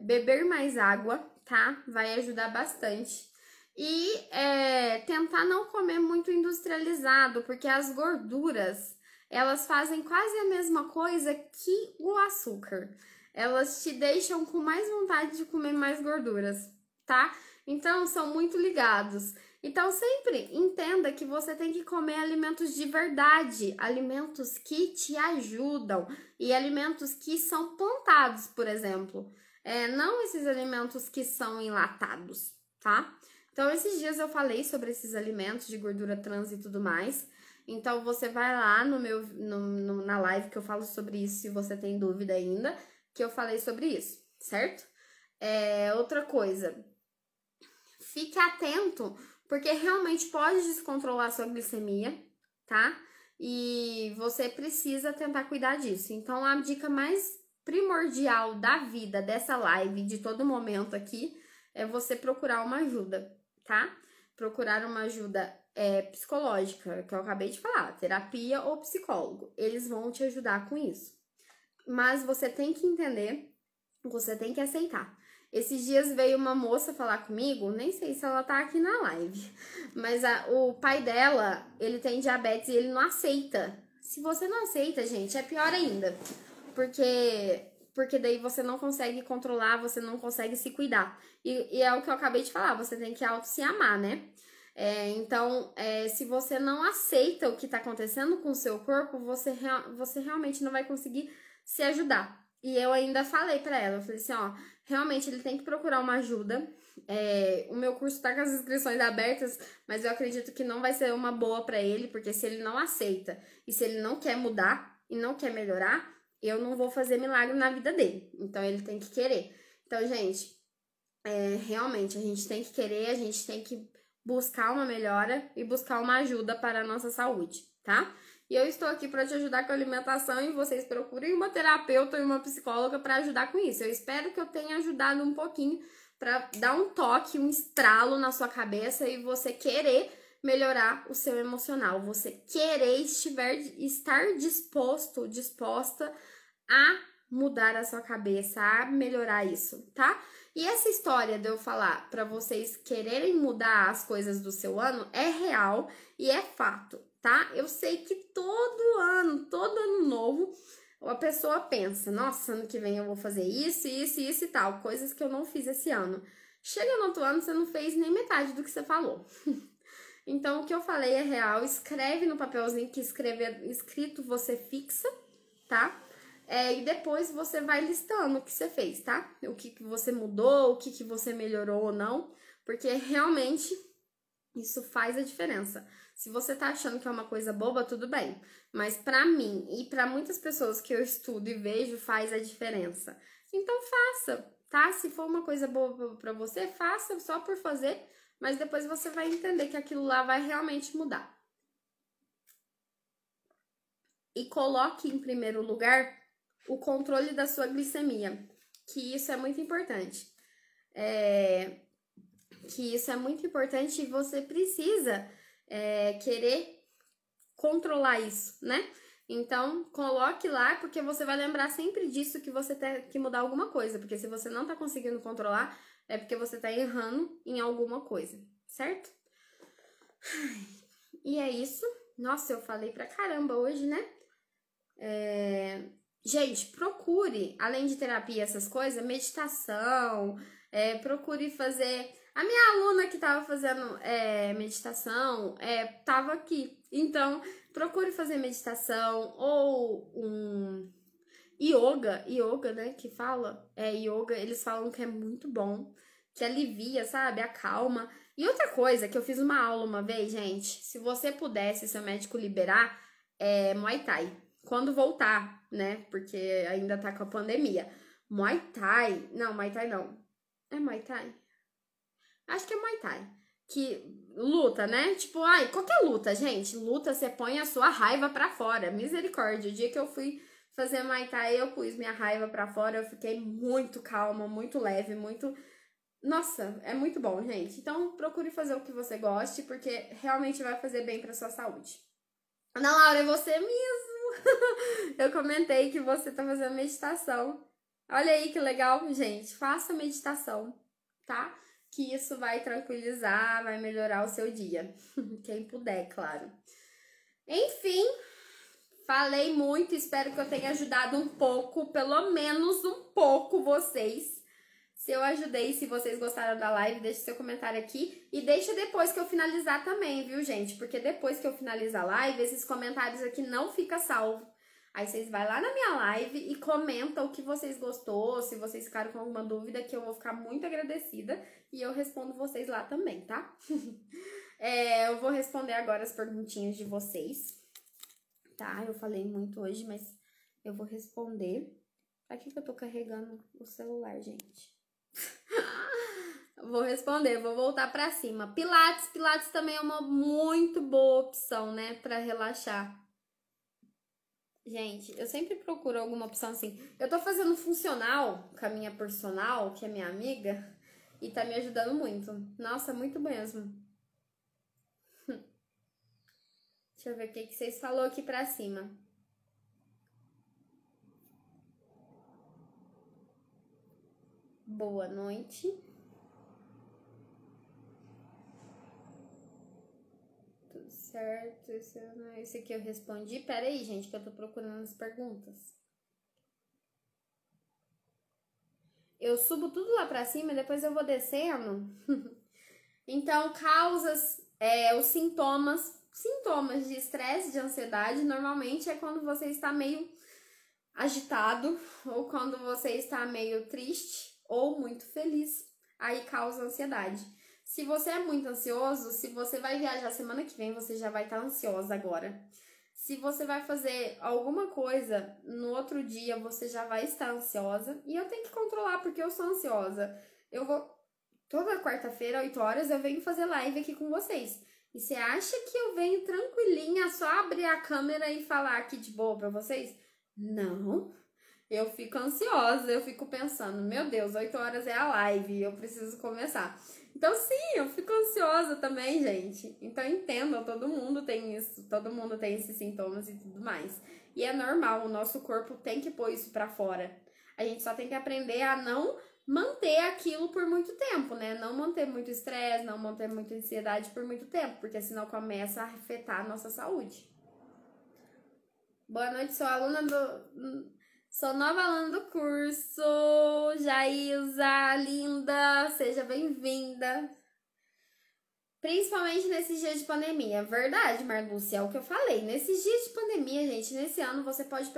beber mais água, tá? Vai ajudar bastante. E é, tentar não comer muito industrializado, porque as gorduras elas fazem quase a mesma coisa que o açúcar. Elas te deixam com mais vontade de comer mais gorduras, tá? Então são muito ligados. Então sempre entenda que você tem que comer alimentos de verdade, alimentos que te ajudam e alimentos que são plantados, por exemplo. É, não esses alimentos que são enlatados, tá? Então, esses dias eu falei sobre esses alimentos de gordura trans e tudo mais. Então, você vai lá no meu, no, no, na live que eu falo sobre isso, se você tem dúvida ainda, que eu falei sobre isso, certo? É, outra coisa, fique atento, porque realmente pode descontrolar sua glicemia, tá? E você precisa tentar cuidar disso. Então, a dica mais primordial da vida, dessa live, de todo momento aqui, é você procurar uma ajuda, tá? Procurar uma ajuda é, psicológica, que eu acabei de falar, terapia ou psicólogo. Eles vão te ajudar com isso. Mas você tem que entender, você tem que aceitar. Esses dias veio uma moça falar comigo, nem sei se ela tá aqui na live, [laughs] mas a, o pai dela, ele tem diabetes e ele não aceita. Se você não aceita, gente, é pior ainda. Porque porque daí você não consegue controlar, você não consegue se cuidar. E, e, é o que eu acabei de falar, você tem que auto se amar, né? É, então, é, se você não aceita o que está acontecendo com o seu corpo, você, você realmente não vai conseguir se ajudar. E eu ainda falei para ela, eu falei assim, ó, realmente ele tem que procurar uma ajuda. É, o meu curso tá com as inscrições abertas, mas eu acredito que não vai ser uma boa para ele, porque se ele não aceita e se ele não quer mudar e não quer melhorar, eu não vou fazer milagre na vida dele. Então ele tem que querer. Então, gente, é, realmente a gente tem que querer, a gente tem que buscar uma melhora e buscar uma ajuda para a nossa saúde, tá? E eu estou aqui para te ajudar com a alimentação e vocês procurem uma terapeuta e uma psicóloga para ajudar com isso. Eu espero que eu tenha ajudado um pouquinho para dar um toque, um estralo na sua cabeça e você querer melhorar o seu emocional, você querer estiver, estar disposto, disposta a mudar a sua cabeça, a melhorar isso, tá? E essa história de eu falar para vocês quererem mudar as coisas do seu ano é real e é fato, tá? Eu sei que todo ano, todo ano novo, a pessoa pensa: nossa, ano que vem eu vou fazer isso, isso, isso e tal, coisas que eu não fiz esse ano. Chega no outro ano, você não fez nem metade do que você falou. [laughs] Então, o que eu falei é real. Escreve no papelzinho que escrever, escrito você fixa, tá? É, e depois você vai listando o que você fez, tá? O que, que você mudou, o que, que você melhorou ou não. Porque realmente isso faz a diferença. Se você tá achando que é uma coisa boba, tudo bem. Mas para mim e para muitas pessoas que eu estudo e vejo, faz a diferença. Então faça, tá? Se for uma coisa boa para você, faça só por fazer mas depois você vai entender que aquilo lá vai realmente mudar. E coloque em primeiro lugar o controle da sua glicemia, que isso é muito importante. É, que isso é muito importante e você precisa é, querer controlar isso, né? Então, coloque lá, porque você vai lembrar sempre disso que você tem que mudar alguma coisa, porque se você não tá conseguindo controlar, é porque você tá errando em alguma coisa, certo? e é isso. Nossa, eu falei pra caramba hoje, né? É... Gente, procure, além de terapia, essas coisas, meditação, é, procure fazer. A minha aluna que estava fazendo é, meditação estava é, aqui. Então, procure fazer meditação ou um Yoga, yoga, né, que fala, é yoga, eles falam que é muito bom, que alivia, sabe, acalma. E outra coisa, que eu fiz uma aula uma vez, gente, se você pudesse, seu médico liberar, é Muay Thai. Quando voltar, né, porque ainda tá com a pandemia. Muay Thai, não, Muay Thai não. É Muay Thai? Acho que é Muay Thai. Que luta, né? Tipo, ai, qualquer luta, gente. Luta, você põe a sua raiva pra fora. Misericórdia. O dia que eu fui fazer maitá, eu pus minha raiva para fora, eu fiquei muito calma, muito leve, muito nossa, é muito bom, gente. Então, procure fazer o que você goste, porque realmente vai fazer bem para sua saúde. Ana Laura, é você mesmo! [laughs] eu comentei que você tá fazendo meditação. Olha aí que legal, gente. Faça meditação, tá? Que isso vai tranquilizar, vai melhorar o seu dia. [laughs] Quem puder, claro. Enfim, Falei muito, espero que eu tenha ajudado um pouco, pelo menos um pouco vocês. Se eu ajudei, se vocês gostaram da live, deixe seu comentário aqui. E deixa depois que eu finalizar também, viu, gente? Porque depois que eu finalizar a live, esses comentários aqui não fica salvo. Aí vocês vão lá na minha live e comenta o que vocês gostou, se vocês ficaram com alguma dúvida, que eu vou ficar muito agradecida e eu respondo vocês lá também, tá? [laughs] é, eu vou responder agora as perguntinhas de vocês tá? Eu falei muito hoje, mas eu vou responder. Pra que, que eu tô carregando o celular, gente? [laughs] vou responder, vou voltar pra cima. Pilates, Pilates também é uma muito boa opção, né? Pra relaxar. Gente, eu sempre procuro alguma opção assim. Eu tô fazendo funcional com a minha personal, que é minha amiga, e tá me ajudando muito. Nossa, muito mesmo. Deixa eu ver o que, que vocês falou aqui pra cima. Boa noite. Tudo certo. É esse, aqui eu respondi. Pera aí, gente, que eu tô procurando as perguntas. Eu subo tudo lá pra cima e depois eu vou descendo. [laughs] então, causas, é, os sintomas sintomas de estresse, de ansiedade, normalmente é quando você está meio agitado ou quando você está meio triste ou muito feliz, aí causa ansiedade. Se você é muito ansioso, se você vai viajar semana que vem, você já vai estar tá ansiosa agora. Se você vai fazer alguma coisa no outro dia, você já vai estar ansiosa. E eu tenho que controlar, porque eu sou ansiosa. Eu vou. Toda quarta-feira, 8 horas, eu venho fazer live aqui com vocês. E você acha que eu venho tranquilinha, só abrir a câmera e falar aqui de boa para vocês? Não. Eu fico ansiosa, eu fico pensando, meu Deus, 8 horas é a live, eu preciso começar. Então, sim, eu fico ansiosa também, gente. Então, entenda, todo mundo tem isso, todo mundo tem esses sintomas e tudo mais. E é normal, o nosso corpo tem que pôr isso pra fora. A gente só tem que aprender a não manter aquilo por muito tempo, né? Não manter muito estresse, não manter muita ansiedade por muito tempo, porque senão começa a afetar a nossa saúde. Boa noite, sou aluna do. Sou nova aluna do curso. Jailza, linda, seja bem-vinda. Principalmente nesses dias de pandemia. É verdade, Marlúcia, é o que eu falei. Nesses dias de pandemia, gente, nesse ano você pode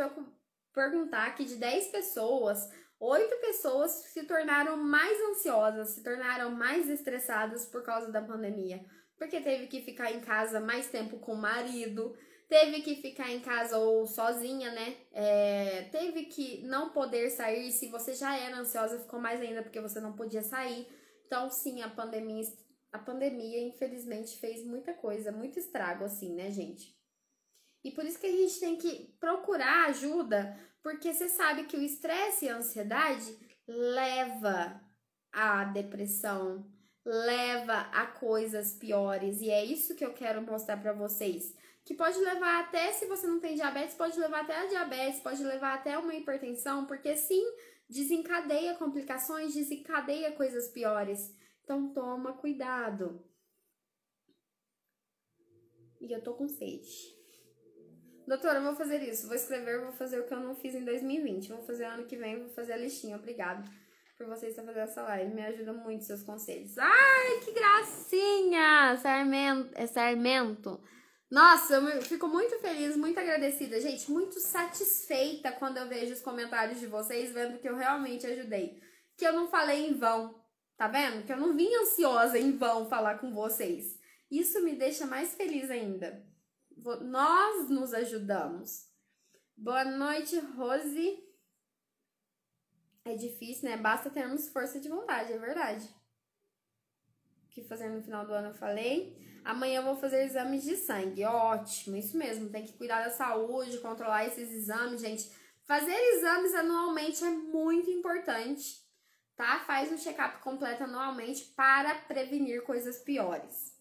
perguntar que de 10 pessoas, Oito pessoas se tornaram mais ansiosas, se tornaram mais estressadas por causa da pandemia, porque teve que ficar em casa mais tempo com o marido, teve que ficar em casa ou sozinha, né? É, teve que não poder sair. Se você já era ansiosa, ficou mais ainda porque você não podia sair. Então, sim, a pandemia, a pandemia infelizmente fez muita coisa, muito estrago, assim, né, gente? E por isso que a gente tem que procurar ajuda, porque você sabe que o estresse e a ansiedade leva à depressão, leva a coisas piores e é isso que eu quero mostrar para vocês. Que pode levar até, se você não tem diabetes, pode levar até a diabetes, pode levar até uma hipertensão, porque sim, desencadeia complicações, desencadeia coisas piores. Então toma cuidado. E eu tô com sede. Doutora, eu vou fazer isso, vou escrever, vou fazer o que eu não fiz em 2020, vou fazer ano que vem, vou fazer a listinha. Obrigada por você estar fazendo essa live, me ajuda muito seus conselhos. Ai, que gracinha! Sarmento, é Sarmento. Nossa, eu fico muito feliz, muito agradecida, gente, muito satisfeita quando eu vejo os comentários de vocês, vendo que eu realmente ajudei. Que eu não falei em vão, tá vendo? Que eu não vim ansiosa em vão falar com vocês. Isso me deixa mais feliz ainda nós nos ajudamos. Boa noite, Rose. É difícil, né? Basta termos força de vontade, é verdade. O que fazer no final do ano eu falei. Amanhã eu vou fazer exames de sangue. Ótimo, isso mesmo. Tem que cuidar da saúde, controlar esses exames, gente. Fazer exames anualmente é muito importante, tá? Faz um check-up completo anualmente para prevenir coisas piores.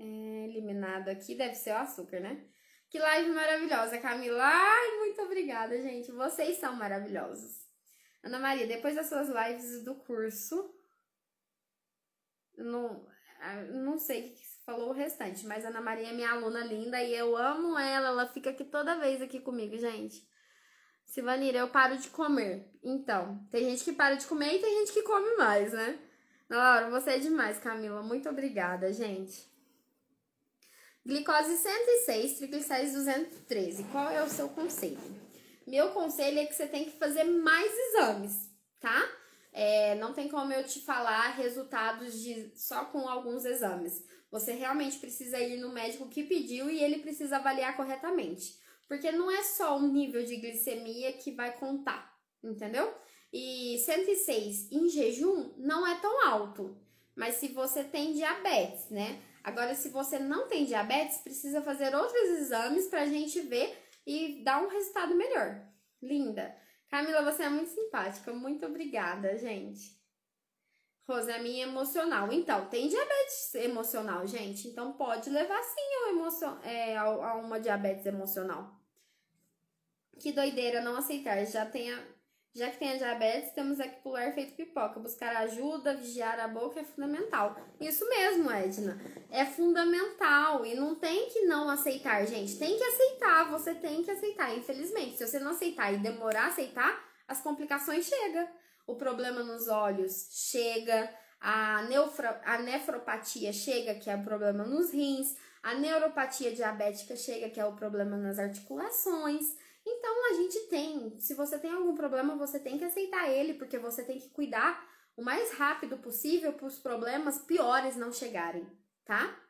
É, eliminado aqui deve ser o açúcar, né? Que live maravilhosa, Camila. Ai, muito obrigada, gente. Vocês são maravilhosos. Ana Maria, depois das suas lives do curso, não, ah, não sei o que falou o restante, mas Ana Maria é minha aluna linda e eu amo ela. Ela fica aqui toda vez aqui comigo, gente. Silvanira, eu paro de comer. Então, tem gente que para de comer e tem gente que come mais, né? Laura, você é demais, Camila. Muito obrigada, gente. Glicose 106, triglicérides 213. Qual é o seu conselho? Meu conselho é que você tem que fazer mais exames, tá? É, não tem como eu te falar resultados de só com alguns exames. Você realmente precisa ir no médico que pediu e ele precisa avaliar corretamente. Porque não é só o nível de glicemia que vai contar, entendeu? E 106 em jejum não é tão alto. Mas se você tem diabetes, né? Agora, se você não tem diabetes, precisa fazer outros exames para a gente ver e dar um resultado melhor. Linda! Camila, você é muito simpática. Muito obrigada, gente. Rosa, a é minha emocional. Então, tem diabetes emocional, gente. Então, pode levar sim ao é, a, uma diabetes emocional. Que doideira não aceitar. Já tenha já que tem a diabetes, temos é que pular feito pipoca. Buscar ajuda, vigiar a boca é fundamental. Isso mesmo, Edna. É fundamental e não tem que não aceitar, gente. Tem que aceitar, você tem que aceitar, infelizmente. Se você não aceitar e demorar a aceitar, as complicações chegam. O problema nos olhos chega, a, a nefropatia chega, que é o problema nos rins, a neuropatia diabética chega, que é o problema nas articulações então a gente tem, se você tem algum problema, você tem que aceitar ele, porque você tem que cuidar o mais rápido possível para os problemas piores não chegarem, tá?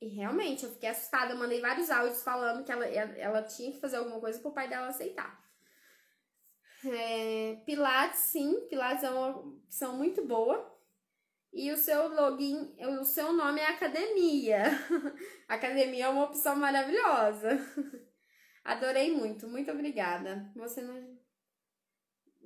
E realmente, eu fiquei assustada, eu mandei vários áudios falando que ela, ela tinha que fazer alguma coisa pro pai dela aceitar. É, Pilates, sim, Pilates é uma opção muito boa. E o seu login, o seu nome é academia. [laughs] academia é uma opção maravilhosa. [laughs] Adorei muito, muito obrigada. Você não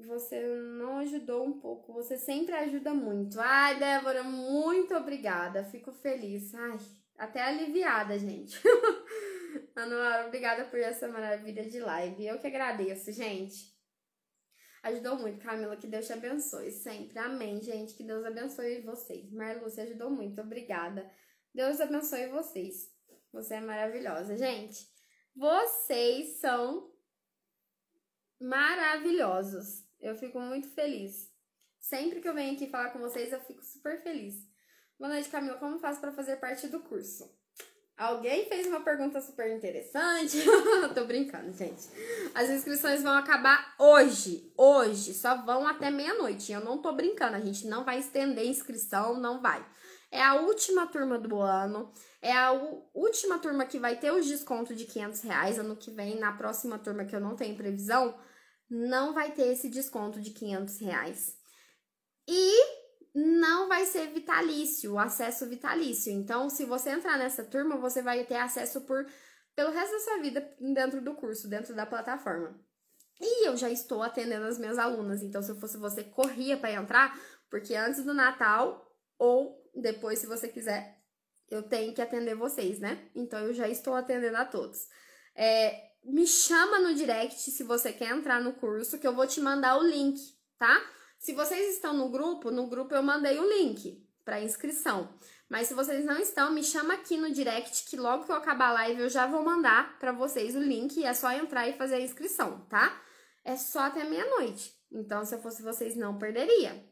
você não ajudou um pouco, você sempre ajuda muito. Ai, Débora, muito obrigada. Fico feliz. Ai, até aliviada, gente. [laughs] Anuar, obrigada por essa maravilha de live. Eu que agradeço, gente. Ajudou muito, Camila. Que Deus te abençoe sempre. Amém, gente. Que Deus abençoe vocês. Marlúcia ajudou muito. Obrigada. Deus abençoe vocês. Você é maravilhosa, gente. Vocês são maravilhosos. Eu fico muito feliz. Sempre que eu venho aqui falar com vocês, eu fico super feliz. Boa noite, Camila. Como faço para fazer parte do curso? Alguém fez uma pergunta super interessante. [laughs] Tô brincando, gente. As inscrições vão acabar hoje. Hoje. Só vão até meia-noite. Eu não tô brincando. A gente não vai estender inscrição, não vai é a última turma do ano, é a última turma que vai ter os desconto de 500 reais ano que vem, na próxima turma que eu não tenho previsão, não vai ter esse desconto de 500 reais. E não vai ser vitalício, O acesso vitalício. Então, se você entrar nessa turma, você vai ter acesso por pelo resto da sua vida dentro do curso, dentro da plataforma. E eu já estou atendendo as minhas alunas, então se eu fosse você, corria para entrar, porque antes do Natal ou depois, se você quiser, eu tenho que atender vocês, né? Então eu já estou atendendo a todos. É, me chama no direct se você quer entrar no curso, que eu vou te mandar o link, tá? Se vocês estão no grupo, no grupo eu mandei o link para inscrição. Mas se vocês não estão, me chama aqui no direct que logo que eu acabar a live eu já vou mandar para vocês o link e é só entrar e fazer a inscrição, tá? É só até meia-noite. Então, se eu fosse vocês, não perderia.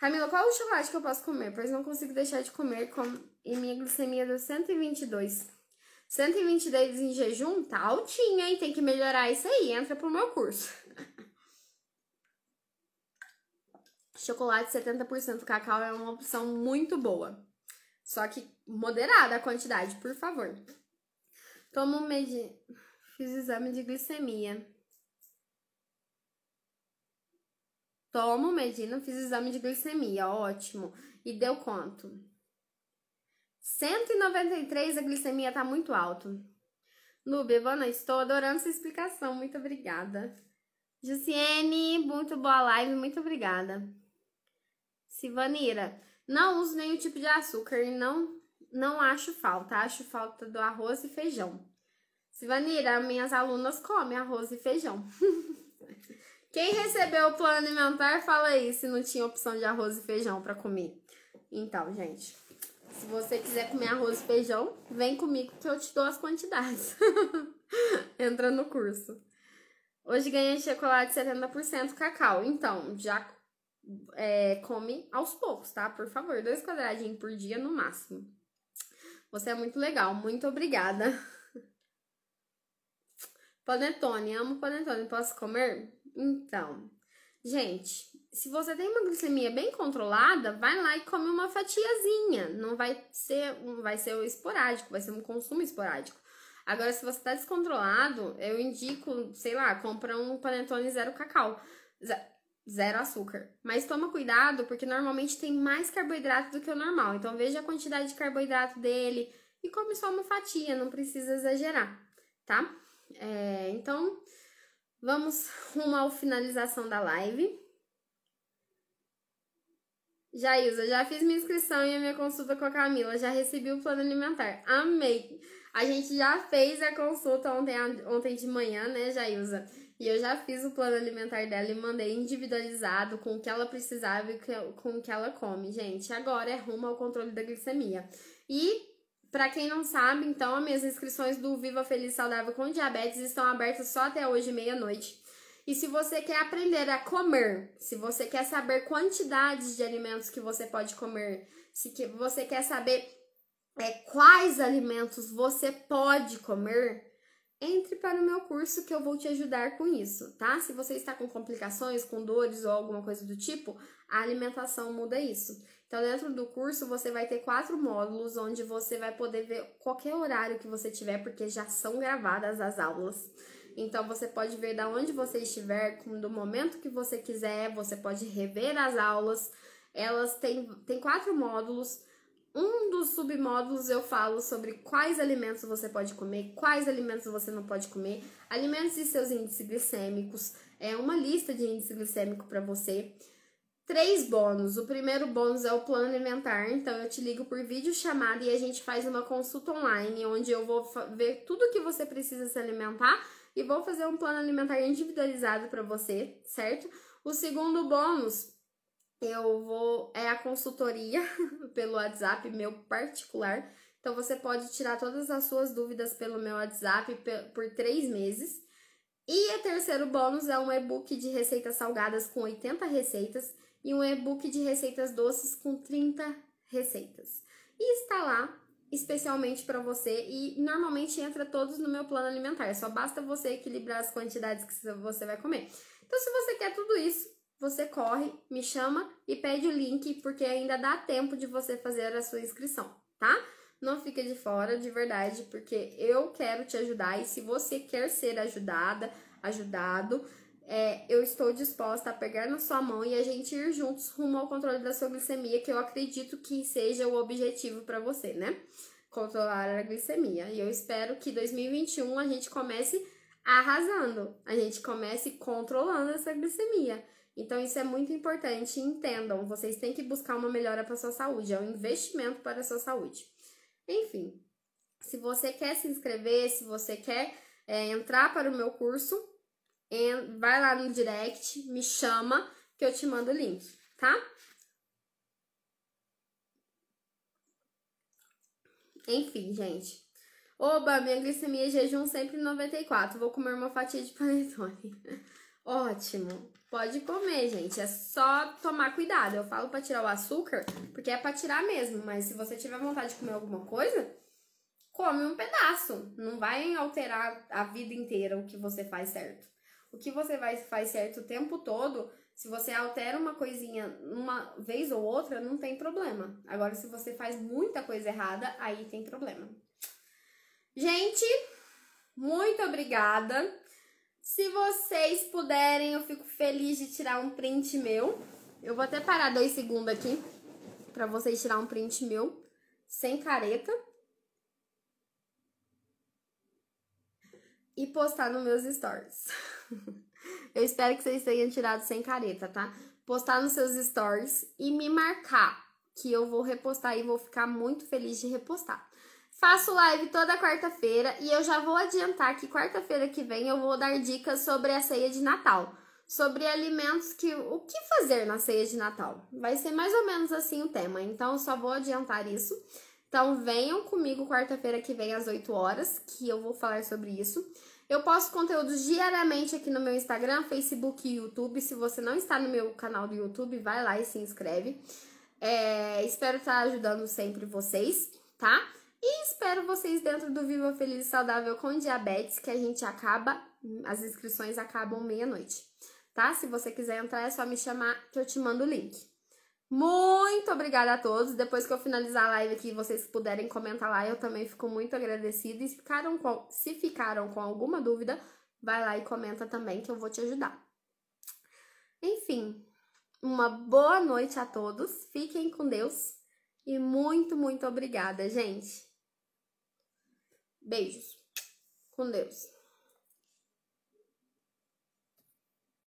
Camila, qual o chocolate que eu posso comer? Pois não consigo deixar de comer com... e minha glicemia deu 122. 122 em jejum? Tá altinha, hein? Tem que melhorar isso aí. Entra pro meu curso. [laughs] Chocolate 70% cacau é uma opção muito boa. Só que moderada a quantidade, por favor. Tomo medi... Fiz exame de glicemia. Tomo, medindo, fiz exame de glicemia, ótimo. E deu quanto? 193, a glicemia tá muito alto. Núbia, boa noite, estou adorando sua explicação, muito obrigada. Jussiene, muito boa live, muito obrigada. Sivanira, não uso nenhum tipo de açúcar e não, não acho falta, acho falta do arroz e feijão. Sivanira, minhas alunas comem arroz e feijão. [laughs] Quem recebeu o plano alimentar, fala aí se não tinha opção de arroz e feijão para comer. Então, gente, se você quiser comer arroz e feijão, vem comigo que eu te dou as quantidades. [laughs] Entra no curso. Hoje ganhei chocolate 70% cacau. Então, já é, come aos poucos, tá? Por favor, dois quadradinhos por dia no máximo. Você é muito legal, muito obrigada. [laughs] Panetone, amo panetone, posso comer? Então, gente, se você tem uma glicemia bem controlada, vai lá e come uma fatiazinha. Não vai ser, vai ser um esporádico, vai ser um consumo esporádico. Agora, se você tá descontrolado, eu indico, sei lá, compra um panetone zero cacau, zero açúcar. Mas toma cuidado, porque normalmente tem mais carboidrato do que o normal. Então, veja a quantidade de carboidrato dele e come só uma fatia, não precisa exagerar, tá? É, então, Vamos [laughs] rumo à finalização da live. Jailza, já fiz minha inscrição e a minha consulta com a Camila, já recebi o plano alimentar. Amei! A gente já fez a consulta ontem, ontem de manhã, né, Jailza? E eu já fiz o plano alimentar dela e mandei individualizado com o que ela precisava e com o que ela come, gente. Agora é rumo ao controle da glicemia. E para quem não sabe, então, minhas inscrições do Viva Feliz Saudável com Diabetes estão abertas só até hoje, meia-noite. E se você quer aprender a comer, se você quer saber quantidades de alimentos que você pode comer, se que você quer saber é, quais alimentos você pode comer, entre para o meu curso que eu vou te ajudar com isso, tá? Se você está com complicações, com dores ou alguma coisa do tipo, a alimentação muda isso. Então, dentro do curso, você vai ter quatro módulos onde você vai poder ver qualquer horário que você tiver, porque já são gravadas as aulas. Então, você pode ver da onde você estiver, do momento que você quiser, você pode rever as aulas. Elas têm, têm quatro módulos. Um dos submódulos eu falo sobre quais alimentos você pode comer, quais alimentos você não pode comer, alimentos e seus índices glicêmicos, é uma lista de índice glicêmico para você três bônus. O primeiro bônus é o plano alimentar, então eu te ligo por vídeo chamada e a gente faz uma consulta online, onde eu vou ver tudo que você precisa se alimentar e vou fazer um plano alimentar individualizado para você, certo? O segundo bônus eu vou é a consultoria [laughs] pelo WhatsApp meu particular. Então você pode tirar todas as suas dúvidas pelo meu WhatsApp por três meses. E o terceiro bônus é um e-book de receitas salgadas com 80 receitas e um e-book de receitas doces com 30 receitas. E está lá especialmente para você e normalmente entra todos no meu plano alimentar. Só basta você equilibrar as quantidades que você vai comer. Então, se você quer tudo isso, você corre, me chama e pede o link, porque ainda dá tempo de você fazer a sua inscrição, tá? Não fica de fora, de verdade, porque eu quero te ajudar e se você quer ser ajudada, ajudado, é, eu estou disposta a pegar na sua mão e a gente ir juntos rumo ao controle da sua glicemia, que eu acredito que seja o objetivo para você, né? Controlar a glicemia. E eu espero que 2021 a gente comece arrasando, a gente comece controlando essa glicemia. Então, isso é muito importante. Entendam, vocês têm que buscar uma melhora para sua saúde, é um investimento para a sua saúde. Enfim, se você quer se inscrever, se você quer é, entrar para o meu curso, vai lá no direct, me chama que eu te mando o link, tá? Enfim, gente. Oba, minha glicemia é jejum sempre 94. Vou comer uma fatia de panetone. [laughs] Ótimo. Pode comer, gente. É só tomar cuidado. Eu falo para tirar o açúcar, porque é para tirar mesmo, mas se você tiver vontade de comer alguma coisa, come um pedaço. Não vai alterar a vida inteira o que você faz certo. O que você vai, faz certo o tempo todo, se você altera uma coisinha uma vez ou outra, não tem problema. Agora, se você faz muita coisa errada, aí tem problema. Gente, muito obrigada. Se vocês puderem, eu fico feliz de tirar um print meu. Eu vou até parar dois segundos aqui para vocês tirar um print meu sem careta. e postar nos meus stories. [laughs] eu espero que vocês tenham tirado sem careta, tá? Postar nos seus stories e me marcar, que eu vou repostar e vou ficar muito feliz de repostar. Faço live toda quarta-feira e eu já vou adiantar que quarta-feira que vem eu vou dar dicas sobre a ceia de Natal, sobre alimentos que o que fazer na ceia de Natal. Vai ser mais ou menos assim o tema, então eu só vou adiantar isso. Então venham comigo quarta-feira que vem às 8 horas, que eu vou falar sobre isso. Eu posto conteúdos diariamente aqui no meu Instagram, Facebook e YouTube. Se você não está no meu canal do YouTube, vai lá e se inscreve. É, espero estar ajudando sempre vocês, tá? E espero vocês dentro do Viva Feliz e Saudável com Diabetes, que a gente acaba, as inscrições acabam meia-noite, tá? Se você quiser entrar, é só me chamar que eu te mando o link. Muito obrigada a todos. Depois que eu finalizar a live aqui, vocês puderem comentar lá, eu também fico muito agradecida. E se ficaram com, se ficaram com alguma dúvida, vai lá e comenta também que eu vou te ajudar. Enfim, uma boa noite a todos. Fiquem com Deus e muito, muito obrigada, gente. Beijos. Com Deus.